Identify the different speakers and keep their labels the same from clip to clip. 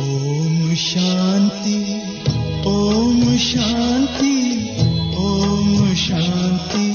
Speaker 1: ॐ शान्ति ॐ शान्ति ॐ शान्ति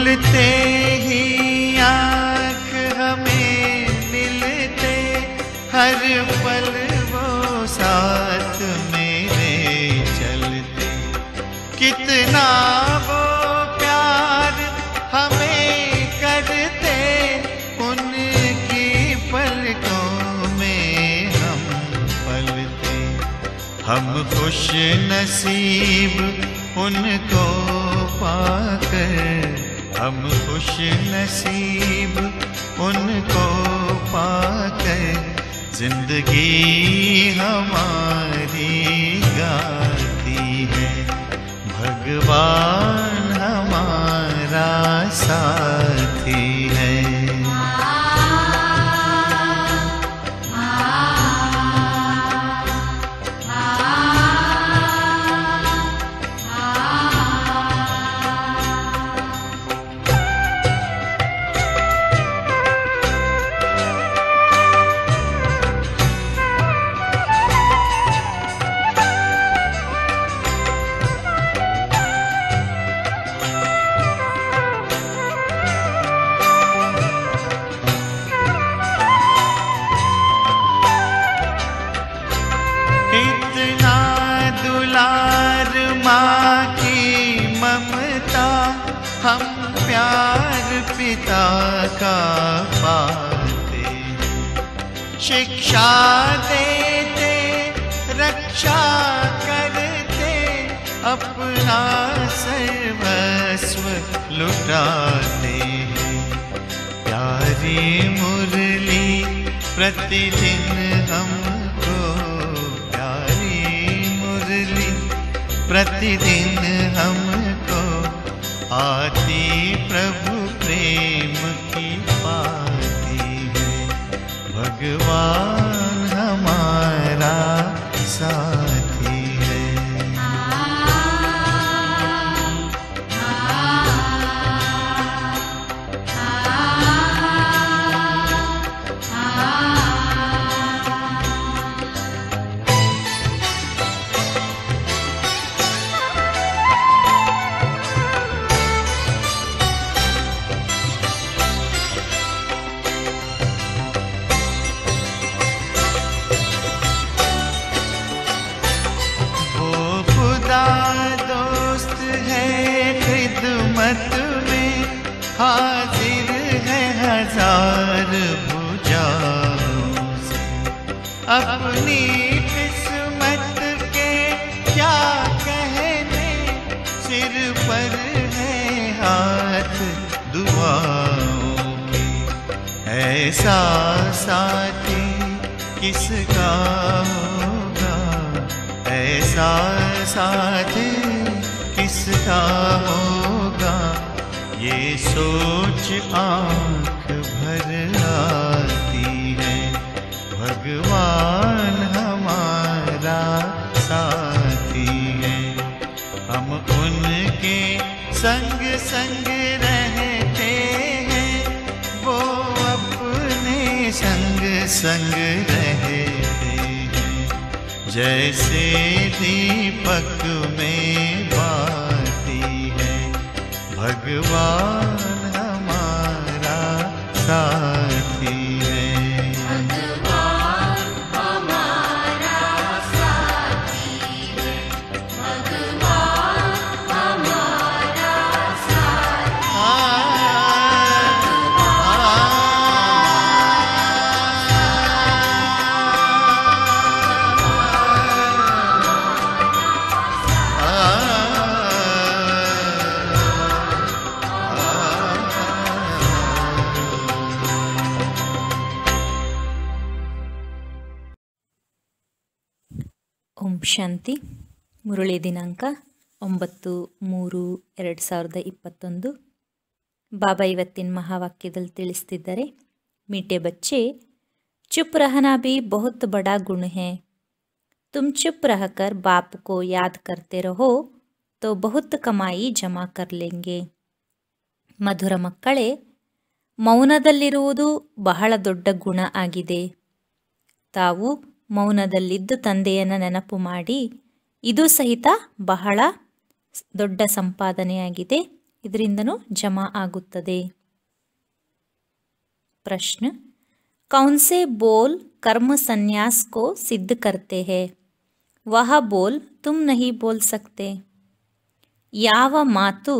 Speaker 1: खुलते ही आँख हमें मिलते हर पल वो साथ मेरे चलते कितना वो प्यार हमें करते उनकी पलकों में हम पलते हम खुश नसीब उनको पाकर हम खुश नसीब उनको पाकर जिंदगी हमारी गाती है भगवान हमारा साथ पिता का पाते शिक्षा देते रक्षा करते अपना सर्वस्व लुटाते प्यारी मुरली प्रतिदिन हमको प्यारी मुरली प्रतिदिन हमको आती प्रभु आती है भगवान हमारा सा हजार भुजाओं से अपनी किस्मत के क्या कहने सिर पर है हाथ दुआओं के ऐसा साथी किसका होगा ऐसा साथी किसका होगा ये सोच आ संग रहे जैसे दीपक में बाती है भगवान
Speaker 2: ದಿನಾಂಕ ಒಂಬತ್ತು ಮೂರು ಎರಡು ಸಾವಿರದ ಇಪ್ಪತ್ತೊಂದು ಬಾಬಾ ಇವತ್ತಿನ ಮಹಾವಾಕ್ಯದಲ್ಲಿ ತಿಳಿಸ್ತಿದ್ದಾರೆ ಮೀಟೆ ಬಚ್ಚೆ ಚುಪ್ ರಹನಾ ಬಿ ಬಹುತ್ ಬಡಾ ಗುಣ ಹೇ ತುಮ್ ಚುಪ್ ರಹಕರ್ ಬಾಪ್ ಕೋ ಯಾದ್ ಕರ್ತೆ ರಹೋ ತೋ ಬಹುತ್ ಕಮಾಯಿ ಜಮಾ ಕರ್ಲೆಂಗೆ ಮಧುರ ಮಕ್ಕಳೇ ಮೌನದಲ್ಲಿರುವುದು ಬಹಳ ದೊಡ್ಡ ಗುಣ ಆಗಿದೆ ತಾವು ಮೌನದಲ್ಲಿದ್ದು ತಂದೆಯನ್ನು ನೆನಪು ಮಾಡಿ ಇದು ಸಹಿತ ಬಹಳ ದೊಡ್ಡ ಸಂಪಾದನೆಯಾಗಿದೆ ಇದರಿಂದನೂ ಜಮಾ ಆಗುತ್ತದೆ ಪ್ರಶ್ನ ಕೌನ್ಸೆ ಬೋಲ್ ಕರ್ಮ ಸನ್ಯಾಸ್ ಕೋ ಸಿದ್ಧ ಕರ್ತೆ ಹೇ ವಹ ಬೋಲ್ ತುಮ್ ನಹಿ ಬೋಲ್ ಸಕ್ತೆ ಯಾವ ಮಾತು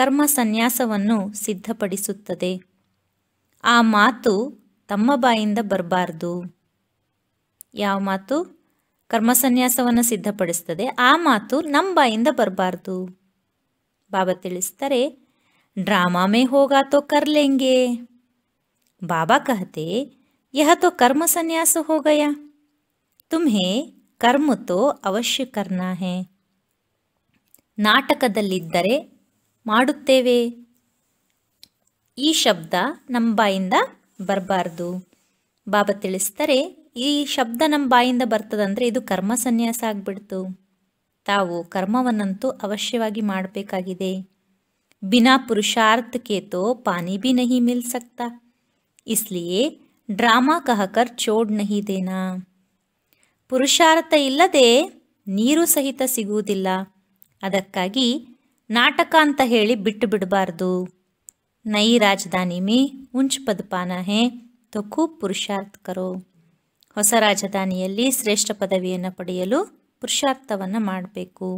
Speaker 2: ಕರ್ಮ ಸನ್ಯಾಸವನ್ನು ಸಿದ್ಧಪಡಿಸುತ್ತದೆ ಆ ಮಾತು ತಮ್ಮ ಬಾಯಿಂದ ಬರಬಾರ್ದು ಯಾವ ಮಾತು ಕರ್ಮಸನ್ಯಾಸವನ್ನು ಸಿದ್ಧಪಡಿಸ್ತದೆ ಆ ಮಾತು ನಮ್ಮ ಬಾಯಿಂದ ಬರಬಾರ್ದು ಬಾಬಾ ತಿಳಿಸ್ತಾರೆ ಡ್ರಾಮಾ ಮೇ ಹೋಗಾ ಕರ್ಲೆಂಗೆ ಬಾಬಾ ಕಹತೆ ಯಹತೋ ಕರ್ಮ ಸನ್ಯಾಸ ಹೋಗಯ ಗಯ ತುಮ್ಹೆ ಕರ್ಮ ತೋ ಅವಶ್ಯ ಕರ್ನಾ ನಾಟಕದಲ್ಲಿದ್ದರೆ ಮಾಡುತ್ತೇವೆ ಈ ಶಬ್ದ ನಮ್ಮ ಬಾಯಿಂದ ಬರಬಾರ್ದು ಬಾಬಾ ತಿಳಿಸ್ತಾರೆ ಈ ಶಬ್ದ ನಮ್ಮ ಬಾಯಿಂದ ಬರ್ತದಂದ್ರೆ ಇದು ಕರ್ಮ ಸನ್ಯಾಸ ಆಗ್ಬಿಡ್ತು ತಾವು ಕರ್ಮವನ್ನಂತೂ ಅವಶ್ಯವಾಗಿ ಮಾಡಬೇಕಾಗಿದೆ ಬಿನಾ ಪುರುಷಾರ್ಥ ಕೇತೋ ಪಾನಿ ಬಿ ನಹಿ ಮಿಲ್ ಸಕ್ತಾ ಇಸ್ಲಿಯೇ ಡ್ರಾಮಾ ಕಹಕರ್ ಚೋಡ್ ನಹಿದೇನಾ ಪುರುಷಾರ್ಥ ಇಲ್ಲದೆ ನೀರು ಸಹಿತ ಸಿಗುವುದಿಲ್ಲ ಅದಕ್ಕಾಗಿ ನಾಟಕ ಅಂತ ಹೇಳಿ ಬಿಟ್ಟು ಬಿಡಬಾರ್ದು ನೈ ರಾಜಧಾನಿ ಮೇ ಉಂಚ್ ಪದಪಾನ ಹೇ ತೋ ಖು ಪುರುಷಾರ್ಥ ಕರೋ ಹೊಸ ರಾಜಧಾನಿಯಲ್ಲಿ ಶ್ರೇಷ್ಠ ಪದವಿಯನ್ನು ಪಡೆಯಲು ಪುರುಷಾರ್ಥವನ್ನು ಮಾಡಬೇಕು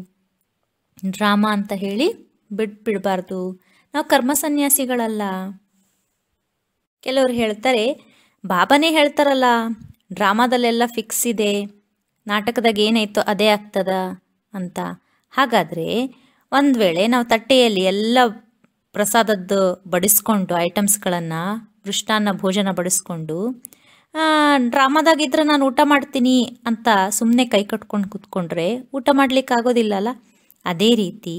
Speaker 2: ಡ್ರಾಮಾ ಅಂತ ಹೇಳಿ ಬಿಡ್ಬಿಡಬಾರ್ದು ನಾವು ಕರ್ಮ ಸನ್ಯಾಸಿಗಳಲ್ಲ ಕೆಲವರು ಹೇಳ್ತಾರೆ ಬಾಬಾನೇ ಹೇಳ್ತಾರಲ್ಲ ಡ್ರಾಮಾದಲ್ಲೆಲ್ಲ ಫಿಕ್ಸ್ ಇದೆ ನಾಟಕದಾಗ ಏನಾಯ್ತೋ ಅದೇ ಆಗ್ತದ ಅಂತ ಹಾಗಾದರೆ ಒಂದು ವೇಳೆ ನಾವು ತಟ್ಟೆಯಲ್ಲಿ ಎಲ್ಲ ಪ್ರಸಾದದ್ದು ಬಡಿಸ್ಕೊಂಡು ಐಟಮ್ಸ್ಗಳನ್ನು ಮೃಷ್ಟಾನ್ನ ಭೋಜನ ಬಡಿಸ್ಕೊಂಡು ಡ್ರಾಮಾದಾಗಿದ್ದರೆ ನಾನು ಊಟ ಮಾಡ್ತೀನಿ ಅಂತ ಸುಮ್ಮನೆ ಕೈ ಕಟ್ಕೊಂಡು ಕೂತ್ಕೊಂಡ್ರೆ ಊಟ ಅಲ್ಲ ಅದೇ ರೀತಿ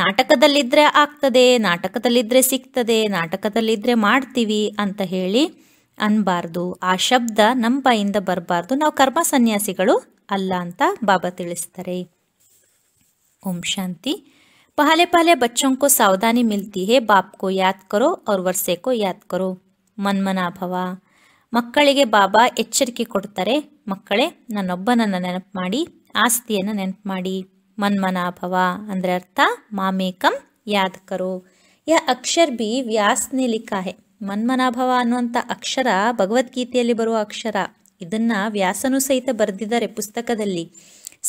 Speaker 2: ನಾಟಕದಲ್ಲಿದ್ದರೆ ಆಗ್ತದೆ ನಾಟಕದಲ್ಲಿದ್ದರೆ ಸಿಗ್ತದೆ ನಾಟಕದಲ್ಲಿದ್ದರೆ ಮಾಡ್ತೀವಿ ಅಂತ ಹೇಳಿ ಅನ್ಬಾರ್ದು ಆ ಶಬ್ದ ನಮ್ಮ ಬಾಯಿಂದ ಬರಬಾರ್ದು ನಾವು ಕರ್ಮ ಸನ್ಯಾಸಿಗಳು ಅಲ್ಲ ಅಂತ ಬಾಬಾ ತಿಳಿಸ್ತಾರೆ ಓಂ ಶಾಂತಿ ಪಹಲೆ ಪಹಲೆ ಬಚ್ಚೊಂಕೋ ಸಾವಧಾನಿ ಮಿಲ್ತಿ ಹೇ ಬಾಪ್ಕೋ ಯಾದ್ ಕರೋ ಅವ್ರ ವರ್ಸೆಕೋ ಯಾದ್ ಕರೋ ಮನ್ಮನಾಭವ ಮಕ್ಕಳಿಗೆ ಬಾಬಾ ಎಚ್ಚರಿಕೆ ಕೊಡ್ತಾರೆ ಮಕ್ಕಳೇ ನನ್ನೊಬ್ಬನನ್ನು ನೆನಪು ಮಾಡಿ ಆಸ್ತಿಯನ್ನು ನೆನಪು ಮಾಡಿ ಮನ್ಮನಾಭವ ಅಂದರೆ ಅರ್ಥ ಮಾಮೇಕಂ ಯಾದಕರು ಯ ಅಕ್ಷರ್ ಬಿ ವ್ಯಾಸನೆ ಲಿಖಾಹೆ ಮನ್ಮನಾಭವ ಅನ್ನುವಂಥ ಅಕ್ಷರ ಭಗವದ್ಗೀತೆಯಲ್ಲಿ ಬರುವ ಅಕ್ಷರ ಇದನ್ನು ವ್ಯಾಸನು ಸಹಿತ ಬರೆದಿದ್ದಾರೆ ಪುಸ್ತಕದಲ್ಲಿ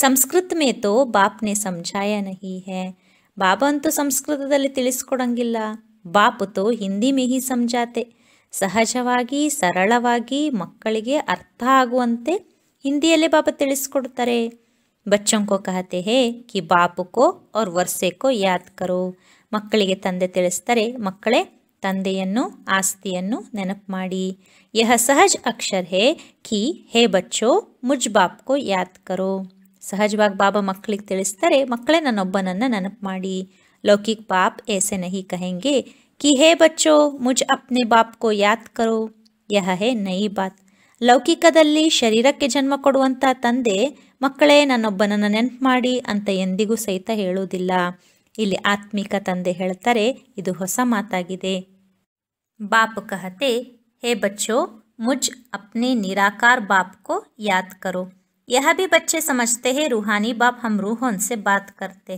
Speaker 2: ಸಂಸ್ಕೃತ ಮೇತೋ ಬಾಪ್ನೆ ಸಂಜಾಯ ನಹಿ ಹೇ ಬಾಬಾ ಅಂತೂ ಸಂಸ್ಕೃತದಲ್ಲಿ ತಿಳಿಸ್ಕೊಡಂಗಿಲ್ಲ ಬಾಪು ತೋ ಹಿಂದಿ ಮೇಹಿ ಸಂಜಾತೆ ಸಹಜವಾಗಿ ಸರಳವಾಗಿ ಮಕ್ಕಳಿಗೆ ಅರ್ಥ ಆಗುವಂತೆ ಹಿಂದಿಯಲ್ಲೇ ಬಾಬಾ ತಿಳಿಸ್ಕೊಡ್ತಾರೆ ಬಚ್ಚಂಕೋ ಕೋ ಕಹತೆ ಹೇ ಕಿ ಬಾಪುಕೋ ಅವ್ರ ವರ್ಸೆಕೋ ಯಾದ್ ಕರೋ ಮಕ್ಕಳಿಗೆ ತಂದೆ ತಿಳಿಸ್ತಾರೆ ಮಕ್ಕಳೇ ತಂದೆಯನ್ನು ಆಸ್ತಿಯನ್ನು ನೆನಪು ಮಾಡಿ ಯಹ ಸಹಜ ಅಕ್ಷರ್ ಹೇ ಕಿ ಹೇ ಬಚ್ಚೋ ಮುಜ್ ಬಾಪ್ಕೋ ಯಾದ್ ಸಹಜವಾಗಿ ಬಾಬಾ ಮಕ್ಕಳಿಗೆ ತಿಳಿಸ್ತಾರೆ ಮಕ್ಕಳೇ ನನ್ನೊಬ್ಬನನ್ನು ನೆನಪು ಮಾಡಿ ಲೌಕಿಕ್ ಬಾಪ್ ಏಸೆ ನಹಿ ಕಹೆಂಗೆ कि हे बच्चों मुझ अपने बाप को ಯಾದ್ ಕರೋ ಯಹ ಹೇ ನಯಿ ಬಾತ್ ಲೌಕಿಕದಲ್ಲಿ ಶರೀರಕ್ಕೆ ಜನ್ಮ ಕೊಡುವಂಥ ತಂದೆ ಮಕ್ಕಳೇ ನನ್ನೊಬ್ಬನನ್ನು ನೆನ್ಪು ಮಾಡಿ ಅಂತ ಎಂದಿಗೂ ಸಹಿತ ಹೇಳುವುದಿಲ್ಲ ಇಲ್ಲಿ ಆತ್ಮಿಕ ತಂದೆ ಹೇಳ್ತಾರೆ ಇದು ಹೊಸ ಮಾತಾಗಿದೆ ಬಾಪ್ ಕಹತೆ ಹೇ ಬಚ್ಚೋ ಮುಜ್ अपने ನಿರಾಕಾರ ಬಾಪ್ ಕೋ याद करो ಯಹ भी ಬಚ್ಚೆ समझते ಹೇ ರೂಹಾನಿ ಬಾಪ್ हम ರೂಹೊನ್ಸೆ से